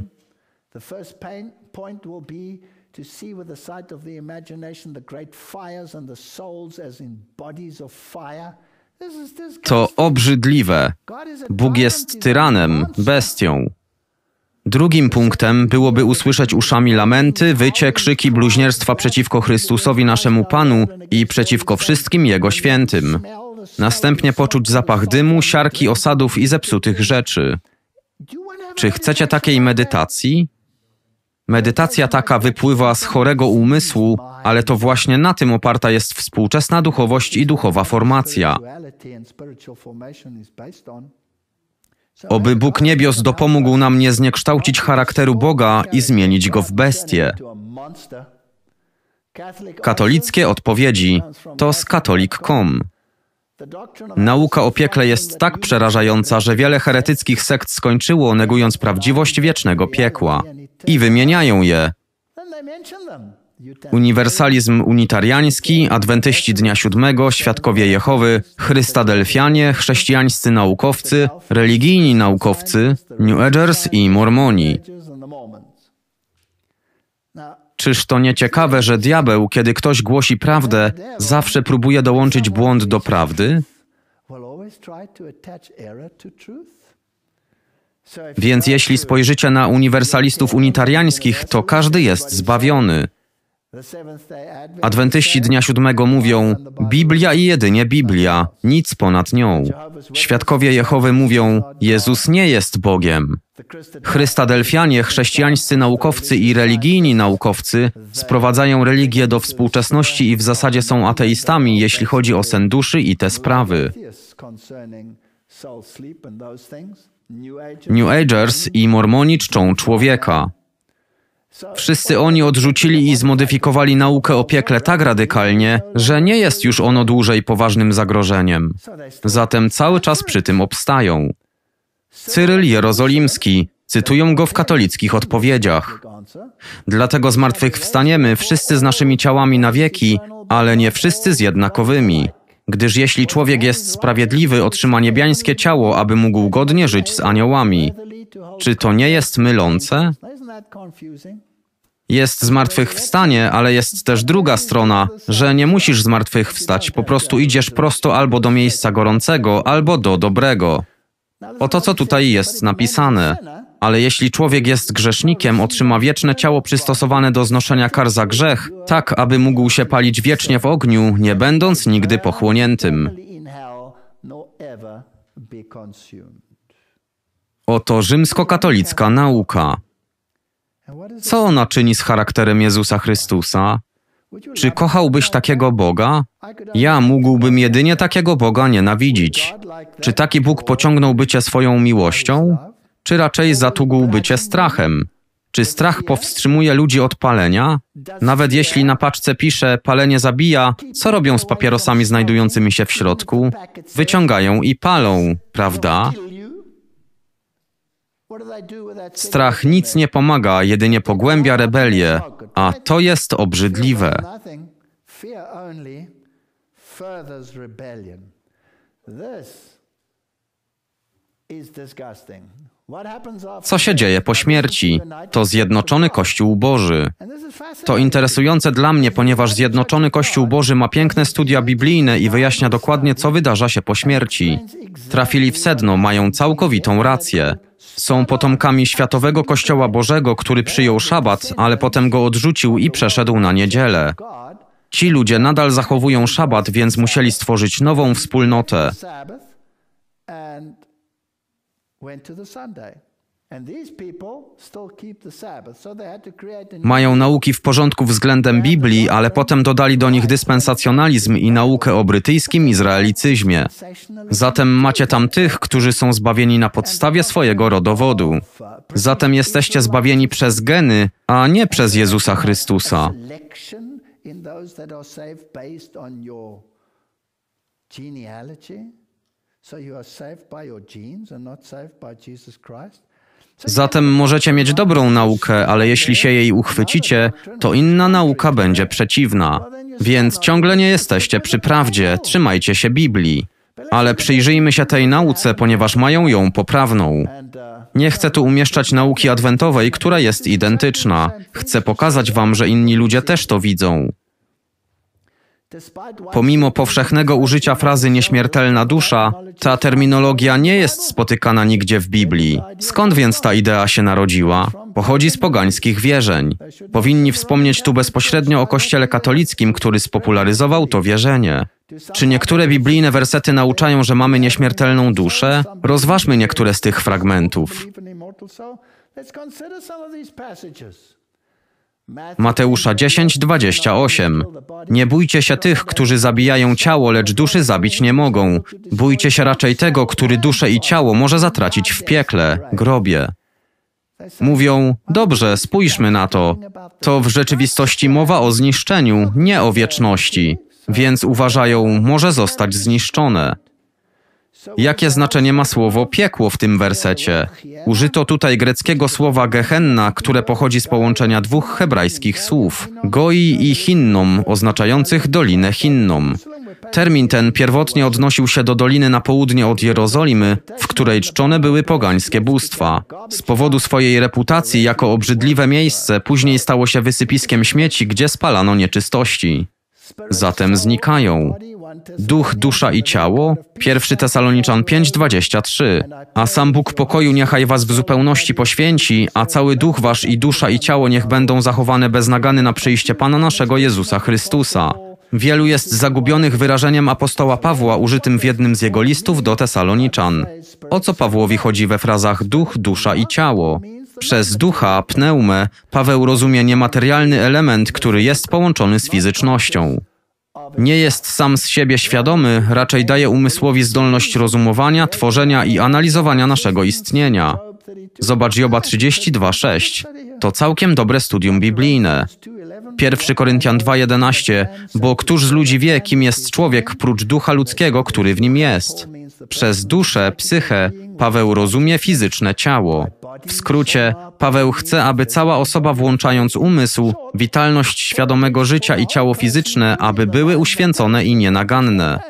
The first pain point will be to see with the sight of the imagination the great fires and the souls as in bodies of fire. To obrzydliwe. Bóg jest tyranem, bestią. Drugim punktem byłoby usłyszeć uszami lamenty, wycie, krzyki bluźnierstwa przeciwko Chrystusowi naszemu Panu i przeciwko wszystkim Jego świętym. Następnie poczuć zapach dymu, siarki osadów i zepsutych rzeczy. Czy chcecie takiej medytacji? Medytacja taka wypływa z chorego umysłu, ale to właśnie na tym oparta jest współczesna duchowość i duchowa formacja. Oby Bóg niebios dopomógł nam nie zniekształcić charakteru Boga i zmienić go w bestię. Katolickie odpowiedzi to z katolik.com. Nauka o piekle jest tak przerażająca, że wiele heretyckich sekt skończyło negując prawdziwość wiecznego piekła i wymieniają je. Uniwersalizm unitariański, adwentyści Dnia Siódmego, Świadkowie Jehowy, Chrystadelfianie, chrześcijańscy naukowcy, religijni naukowcy, New Edgers i Mormoni. Czyż to nie ciekawe, że diabeł, kiedy ktoś głosi prawdę, zawsze próbuje dołączyć błąd do prawdy? Więc jeśli spojrzycie na uniwersalistów unitariańskich, to każdy jest zbawiony. Adwentyści Dnia Siódmego mówią: Biblia i jedynie Biblia, nic ponad nią. Świadkowie Jehowy mówią: Jezus nie jest Bogiem. Chrystadelfianie, chrześcijańscy naukowcy i religijni naukowcy sprowadzają religię do współczesności i w zasadzie są ateistami, jeśli chodzi o sen duszy i te sprawy. New Agers i mormoni czczą człowieka. Wszyscy oni odrzucili i zmodyfikowali naukę o piekle tak radykalnie, że nie jest już ono dłużej poważnym zagrożeniem. Zatem cały czas przy tym obstają. Cyryl Jerozolimski, cytują go w katolickich odpowiedziach. Dlatego zmartwychwstaniemy wszyscy z naszymi ciałami na wieki, ale nie wszyscy z jednakowymi. Gdyż jeśli człowiek jest sprawiedliwy, otrzyma niebiańskie ciało, aby mógł godnie żyć z aniołami. Czy to nie jest mylące? Jest zmartwychwstanie, ale jest też druga strona, że nie musisz zmartwychwstać, po prostu idziesz prosto albo do miejsca gorącego, albo do dobrego. Oto co tutaj jest napisane. Ale jeśli człowiek jest grzesznikiem, otrzyma wieczne ciało przystosowane do znoszenia kar za grzech, tak aby mógł się palić wiecznie w ogniu, nie będąc nigdy pochłoniętym. Oto rzymskokatolicka nauka. Co ona czyni z charakterem Jezusa Chrystusa? Czy kochałbyś takiego Boga? Ja mógłbym jedynie takiego Boga nienawidzić. Czy taki Bóg pociągnąłby cię swoją miłością? czy raczej zatługłby bycie strachem? Czy strach powstrzymuje ludzi od palenia? Nawet jeśli na paczce pisze palenie zabija, co robią z papierosami znajdującymi się w środku? Wyciągają i palą, prawda? Strach nic nie pomaga, jedynie pogłębia rebelię, a to jest obrzydliwe. To co się dzieje po śmierci? To Zjednoczony Kościół Boży. To interesujące dla mnie, ponieważ Zjednoczony Kościół Boży ma piękne studia biblijne i wyjaśnia dokładnie, co wydarza się po śmierci. Trafili w sedno, mają całkowitą rację. Są potomkami światowego Kościoła Bożego, który przyjął szabat, ale potem go odrzucił i przeszedł na niedzielę. Ci ludzie nadal zachowują szabat, więc musieli stworzyć nową wspólnotę. Mają nauki w porządku względem Biblii, ale potem dodali do nich dyspensacjonalizm i naukę o brytyjskim izraelicyzmie. Zatem macie tam tych, którzy są zbawieni na podstawie swojego rodowodu. Zatem jesteście zbawieni przez geny, a nie przez Jezusa Chrystusa. genealogy? Zatem możecie mieć dobrą naukę, ale jeśli się jej uchwycicie, to inna nauka będzie przeciwna. Więc ciągle nie jesteście przy prawdzie, trzymajcie się Biblii. Ale przyjrzyjmy się tej nauce, ponieważ mają ją poprawną. Uh, nie chcę tu umieszczać nauki adwentowej, która jest identyczna. Chcę pokazać wam, że inni ludzie też to widzą. Pomimo powszechnego użycia frazy nieśmiertelna dusza, ta terminologia nie jest spotykana nigdzie w Biblii. Skąd więc ta idea się narodziła? Pochodzi z pogańskich wierzeń. Powinni wspomnieć tu bezpośrednio o Kościele katolickim, który spopularyzował to wierzenie. Czy niektóre biblijne wersety nauczają, że mamy nieśmiertelną duszę? Rozważmy niektóre z tych fragmentów. Mateusza 10:28. Nie bójcie się tych, którzy zabijają ciało, lecz duszy zabić nie mogą. Bójcie się raczej tego, który duszę i ciało może zatracić w piekle, grobie. Mówią: Dobrze, spójrzmy na to. To w rzeczywistości mowa o zniszczeniu, nie o wieczności. Więc uważają, może zostać zniszczone. Jakie znaczenie ma słowo piekło w tym wersecie? Użyto tutaj greckiego słowa gehenna, które pochodzi z połączenia dwóch hebrajskich słów goi i hinnom, oznaczających dolinę hinnom. Termin ten pierwotnie odnosił się do doliny na południe od Jerozolimy, w której czczone były pogańskie bóstwa. Z powodu swojej reputacji jako obrzydliwe miejsce później stało się wysypiskiem śmieci, gdzie spalano nieczystości. Zatem znikają duch, dusza i ciało, 1 Tesaloniczan 5:23. A sam Bóg pokoju niechaj was w zupełności poświęci, a cały duch wasz i dusza i ciało niech będą zachowane bez nagany na przyjście Pana naszego Jezusa Chrystusa. Wielu jest zagubionych wyrażeniem apostoła Pawła użytym w jednym z jego listów do Tesaloniczan. O co Pawłowi chodzi we frazach duch, dusza i ciało? Przez ducha, pneumę, Paweł rozumie niematerialny element, który jest połączony z fizycznością. Nie jest sam z siebie świadomy, raczej daje umysłowi zdolność rozumowania, tworzenia i analizowania naszego istnienia. Zobacz Joba 32:6. To całkiem dobre studium biblijne. 1 Koryntian 2:11. Bo któż z ludzi wie, kim jest człowiek prócz ducha ludzkiego, który w nim jest? Przez duszę, psychę, Paweł rozumie fizyczne ciało. W skrócie, Paweł chce, aby cała osoba, włączając umysł, witalność świadomego życia i ciało fizyczne, aby były uświęcone i nienaganne.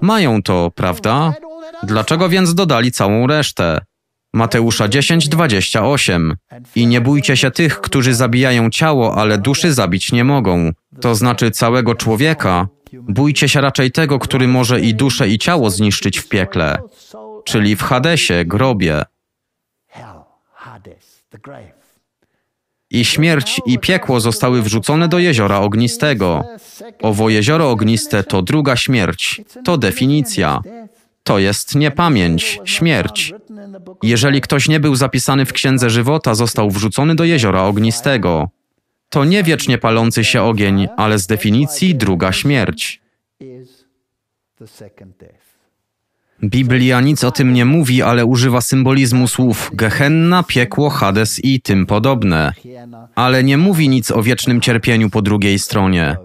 Mają to, prawda? Dlaczego więc dodali całą resztę? Mateusza 10:28 I nie bójcie się tych, którzy zabijają ciało, ale duszy zabić nie mogą, to znaczy całego człowieka. Bójcie się raczej tego, który może i duszę i ciało zniszczyć w piekle, czyli w Hadesie, grobie. I śmierć i piekło zostały wrzucone do jeziora ognistego. Owo jezioro ogniste to druga śmierć, to definicja to jest niepamięć, śmierć. Jeżeli ktoś nie był zapisany w księdze żywota, został wrzucony do jeziora ognistego. To nie wiecznie palący się ogień, ale z definicji druga śmierć. Biblia nic o tym nie mówi, ale używa symbolizmu słów Gehenna, piekło, Hades i tym podobne. Ale nie mówi nic o wiecznym cierpieniu po drugiej stronie.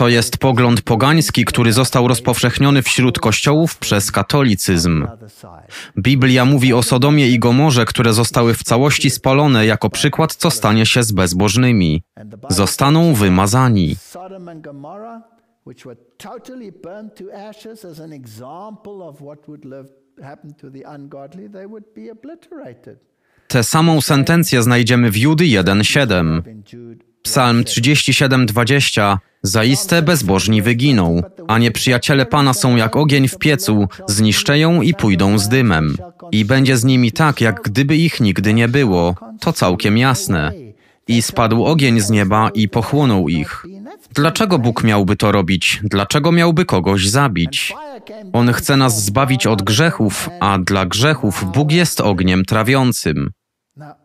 To jest pogląd pogański, który został rozpowszechniony wśród kościołów przez katolicyzm. Biblia mówi o Sodomie i Gomorze, które zostały w całości spalone jako przykład, co stanie się z bezbożnymi. Zostaną wymazani. Tę samą sentencję znajdziemy w Judy 1:7. Psalm 37:20 Zaiste bezbożni wyginą, a nieprzyjaciele Pana są jak ogień w piecu, zniszczą ją i pójdą z dymem. I będzie z nimi tak, jak gdyby ich nigdy nie było. To całkiem jasne. I spadł ogień z nieba i pochłonął ich. Dlaczego Bóg miałby to robić? Dlaczego miałby kogoś zabić? On chce nas zbawić od grzechów, a dla grzechów Bóg jest ogniem trawiącym.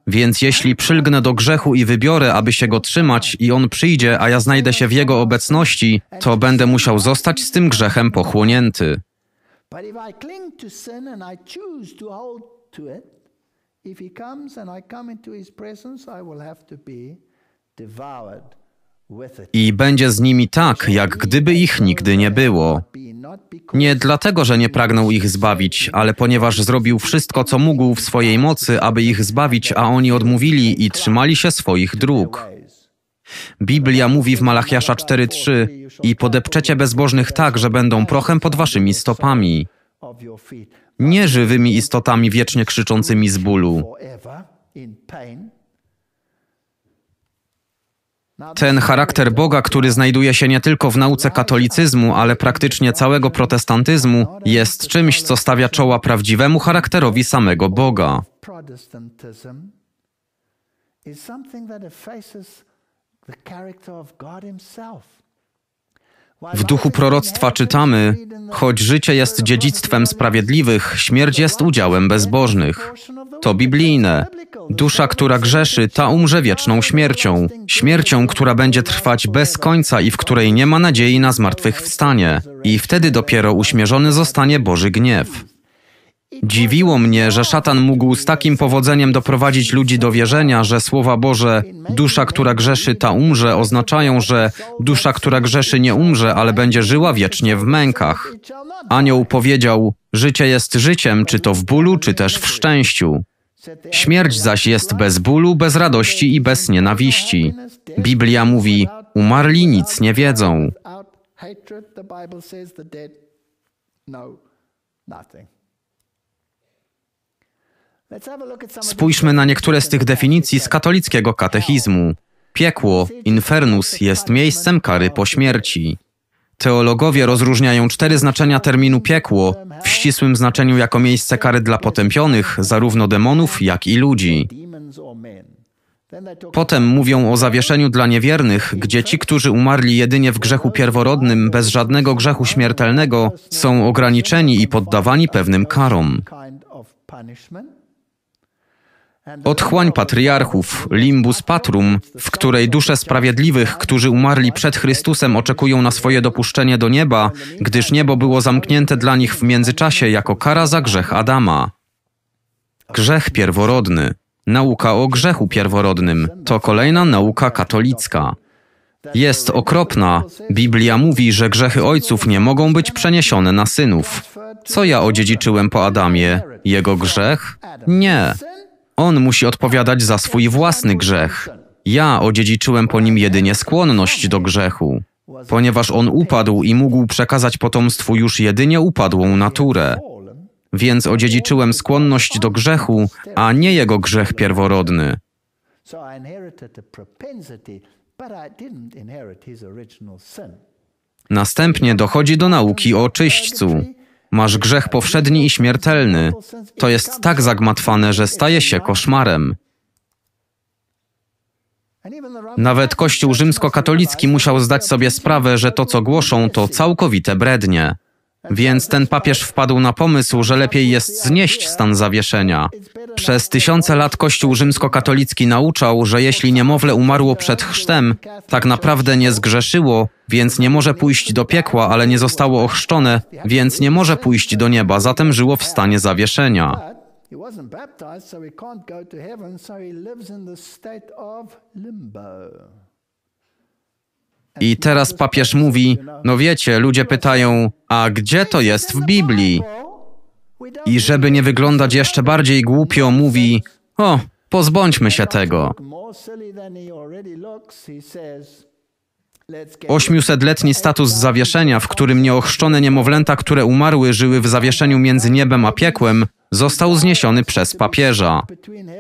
Więc jeśli przylgnę do grzechu i wybiorę, aby się go trzymać, i on przyjdzie, a ja znajdę się w jego obecności, to będę musiał zostać z tym grzechem pochłonięty. If he comes and I come into his presence, I will have to be devoured i będzie z nimi tak, jak gdyby ich nigdy nie było. Nie dlatego, że nie pragnął ich zbawić, ale ponieważ zrobił wszystko, co mógł w swojej mocy, aby ich zbawić, a oni odmówili i trzymali się swoich dróg. Biblia mówi w Malachiasza 4:3 i podepczecie bezbożnych tak, że będą prochem pod waszymi stopami. Nie żywymi istotami wiecznie krzyczącymi z bólu. Ten charakter Boga, który znajduje się nie tylko w nauce katolicyzmu, ale praktycznie całego protestantyzmu, jest czymś, co stawia czoła prawdziwemu charakterowi samego Boga. Is something that effaces the character of God Himself. W duchu proroctwa czytamy: Choć życie jest dziedzictwem sprawiedliwych, śmierć jest udziałem bezbożnych. To biblijne. Dusza, która grzeszy, ta umrze wieczną śmiercią. Śmiercią, która będzie trwać bez końca i w której nie ma nadziei na zmartwychwstanie. I wtedy dopiero uśmierzony zostanie Boży gniew. Dziwiło mnie, że szatan mógł z takim powodzeniem doprowadzić ludzi do wierzenia, że słowa Boże, dusza, która grzeszy, ta umrze, oznaczają, że dusza, która grzeszy, nie umrze, ale będzie żyła wiecznie w mękach. Anioł powiedział: Życie jest życiem, czy to w bólu, czy też w szczęściu. Śmierć zaś jest bez bólu, bez radości i bez nienawiści. Biblia mówi: Umarli nic nie wiedzą. nothing. Spójrzmy na niektóre z tych definicji z katolickiego katechizmu. Piekło, infernus, jest miejscem kary po śmierci. Teologowie rozróżniają cztery znaczenia terminu piekło, w ścisłym znaczeniu jako miejsce kary dla potępionych, zarówno demonów, jak i ludzi. Potem mówią o zawieszeniu dla niewiernych, gdzie ci, którzy umarli jedynie w grzechu pierworodnym, bez żadnego grzechu śmiertelnego, są ograniczeni i poddawani pewnym karom. Otchłań patriarchów, limbus patrum, w której dusze sprawiedliwych, którzy umarli przed Chrystusem, oczekują na swoje dopuszczenie do nieba, gdyż niebo było zamknięte dla nich w międzyczasie jako kara za grzech Adama. Grzech pierworodny. Nauka o grzechu pierworodnym to kolejna nauka katolicka. Jest okropna. Biblia mówi, że grzechy ojców nie mogą być przeniesione na synów. Co ja odziedziczyłem po Adamie? Jego grzech? Nie. On musi odpowiadać za swój własny grzech. Ja odziedziczyłem po nim jedynie skłonność do grzechu, ponieważ on upadł i mógł przekazać potomstwu już jedynie upadłą naturę. Więc odziedziczyłem skłonność do grzechu, a nie jego grzech pierworodny. Następnie dochodzi do nauki o czyśćcu. Masz grzech powszedni i śmiertelny. To jest tak zagmatwane, że staje się koszmarem. Nawet Kościół rzymskokatolicki musiał zdać sobie sprawę, że to, co głoszą, to całkowite brednie. Więc ten papież wpadł na pomysł, że lepiej jest znieść stan zawieszenia. Przez tysiące lat Kościół rzymskokatolicki nauczał, że jeśli niemowlę umarło przed chrztem, tak naprawdę nie zgrzeszyło, więc nie może pójść do piekła, ale nie zostało ochrzczone, więc nie może pójść do nieba, zatem żyło w stanie zawieszenia. I teraz papież mówi: No wiecie, ludzie pytają, a gdzie to jest w Biblii? I żeby nie wyglądać jeszcze bardziej głupio, mówi: O, pozbądźmy się tego. 800-letni status zawieszenia, w którym nieochrzczone niemowlęta, które umarły, żyły w zawieszeniu między niebem a piekłem, został zniesiony przez papieża.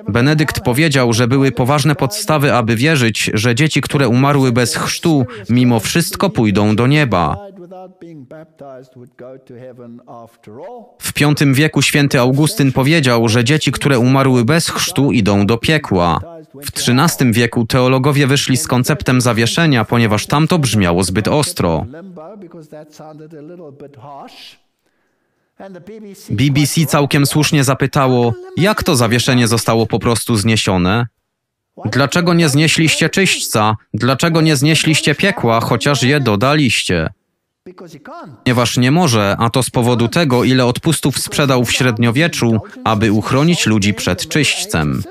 Benedykt powiedział, że były poważne podstawy, aby wierzyć, że dzieci, które umarły bez chrztu, mimo wszystko pójdą do nieba. W V wieku święty Augustyn powiedział, że dzieci, które umarły bez chrztu, idą do piekła. W XIII wieku teologowie wyszli z konceptem zawieszenia, ponieważ tamto brzmiało zbyt ostro. BBC całkiem uh, słusznie zapytało, jak to zawieszenie zostało po prostu zniesione? Dlaczego nie znieśliście czyśćca? Dlaczego nie znieśliście piekła, chociaż je dodaliście? Ponieważ nie może, a to z powodu tego, ile odpustów sprzedał w średniowieczu, aby uchronić ludzi przed czyśćcem.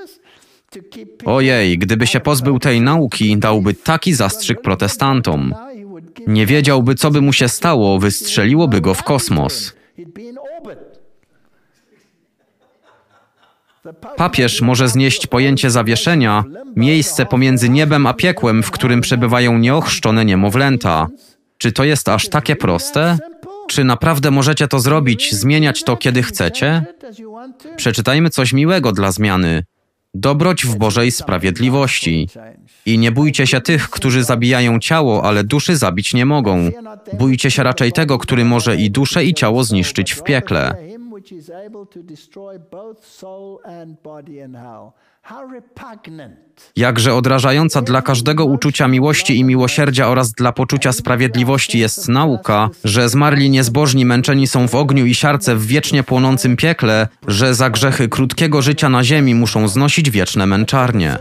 Ojej, gdyby się pozbył tej nauki, dałby taki zastrzyk protestantom. Nie wiedziałby, co by mu się stało, wystrzeliłoby go w kosmos he'd be in orbit. Papież może znieść pojęcie zawieszenia, miejsce pomiędzy niebem a piekłem, w którym przebywają nieochrzczone niemowlęta. Czy to jest aż takie proste? Czy naprawdę możecie to zrobić, zmieniać to, kiedy chcecie? Przeczytajmy coś miłego dla zmiany dobroć w Bożej sprawiedliwości. I nie bójcie się tych, którzy zabijają ciało, ale duszy zabić nie mogą. Bójcie się raczej tego, który może i duszę, i ciało zniszczyć w piekle which is able to destroy both soul and body in hell. Jakże odrażająca dla każdego uczucia miłości i miłosierdzia oraz dla poczucia sprawiedliwości jest nauka, że zmarli niezbożni męczeni są w ogniu i siarce w wiecznie płonącym piekle, że za grzechy krótkiego życia na ziemi muszą znosić wieczne męczarnie.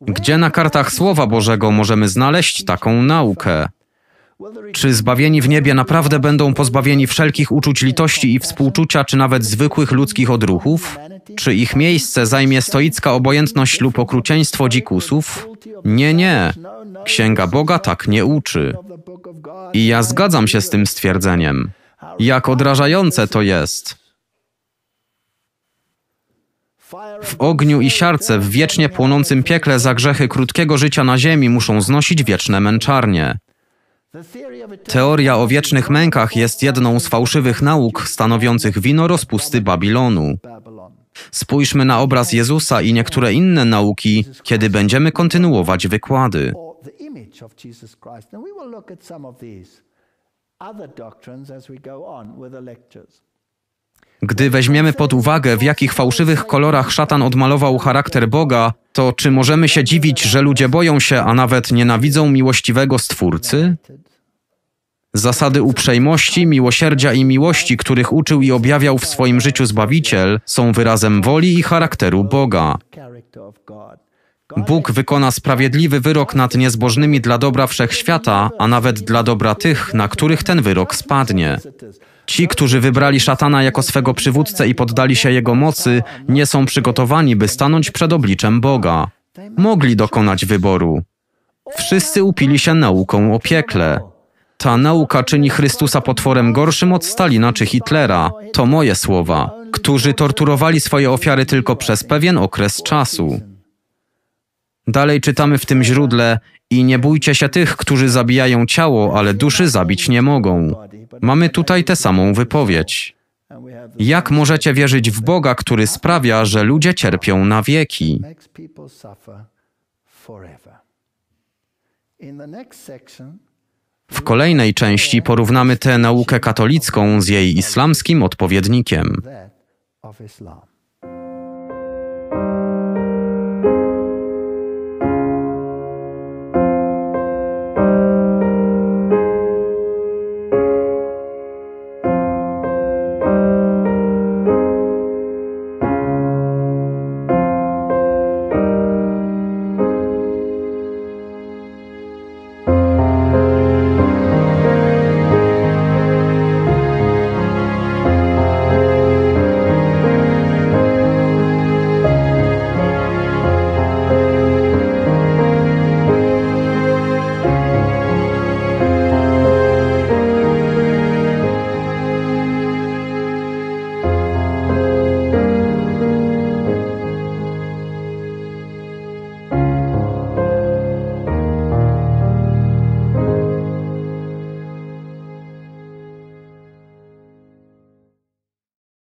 Gdzie na kartach Słowa Bożego możemy znaleźć taką naukę? Czy zbawieni w niebie naprawdę będą pozbawieni wszelkich uczuć litości i współczucia, czy nawet zwykłych ludzkich odruchów? Czy ich miejsce zajmie stoicka obojętność lub okrucieństwo dzikusów? Nie, nie. Księga Boga tak nie uczy. I ja zgadzam się z tym stwierdzeniem. Jak odrażające to jest. W ogniu i siarce, w wiecznie płonącym piekle za grzechy krótkiego życia na ziemi muszą znosić wieczne męczarnie. Teoria o wiecznych mękach jest jedną z fałszywych nauk stanowiących wino rozpusty Babilonu. Spójrzmy na obraz Jezusa i niektóre inne nauki, kiedy będziemy kontynuować wykłady. Gdy weźmiemy pod uwagę, w jakich fałszywych kolorach szatan odmalował charakter Boga, to czy możemy się dziwić, że ludzie boją się, a nawet nienawidzą miłościwego Stwórcy? Zasady uprzejmości, miłosierdzia i miłości, których uczył i objawiał w swoim życiu Zbawiciel, są wyrazem woli i charakteru Boga. Bóg wykona sprawiedliwy wyrok nad niezbożnymi dla dobra wszechświata, a nawet dla dobra tych, na których ten wyrok spadnie. Ci, którzy wybrali szatana jako swego przywódcę i poddali się jego mocy, nie są przygotowani, by stanąć przed obliczem Boga. Mogli dokonać wyboru. Wszyscy upili się nauką o piekle. Ta nauka czyni Chrystusa potworem gorszym od Stalina czy Hitlera. To moje słowa, którzy torturowali swoje ofiary tylko przez pewien okres czasu. Dalej czytamy w tym źródle i nie bójcie się tych, którzy zabijają ciało, ale duszy zabić nie mogą. Mamy tutaj tę samą wypowiedź. Jak możecie wierzyć w Boga, który sprawia, że ludzie cierpią na wieki? W kolejnej części porównamy tę naukę katolicką z jej islamskim odpowiednikiem.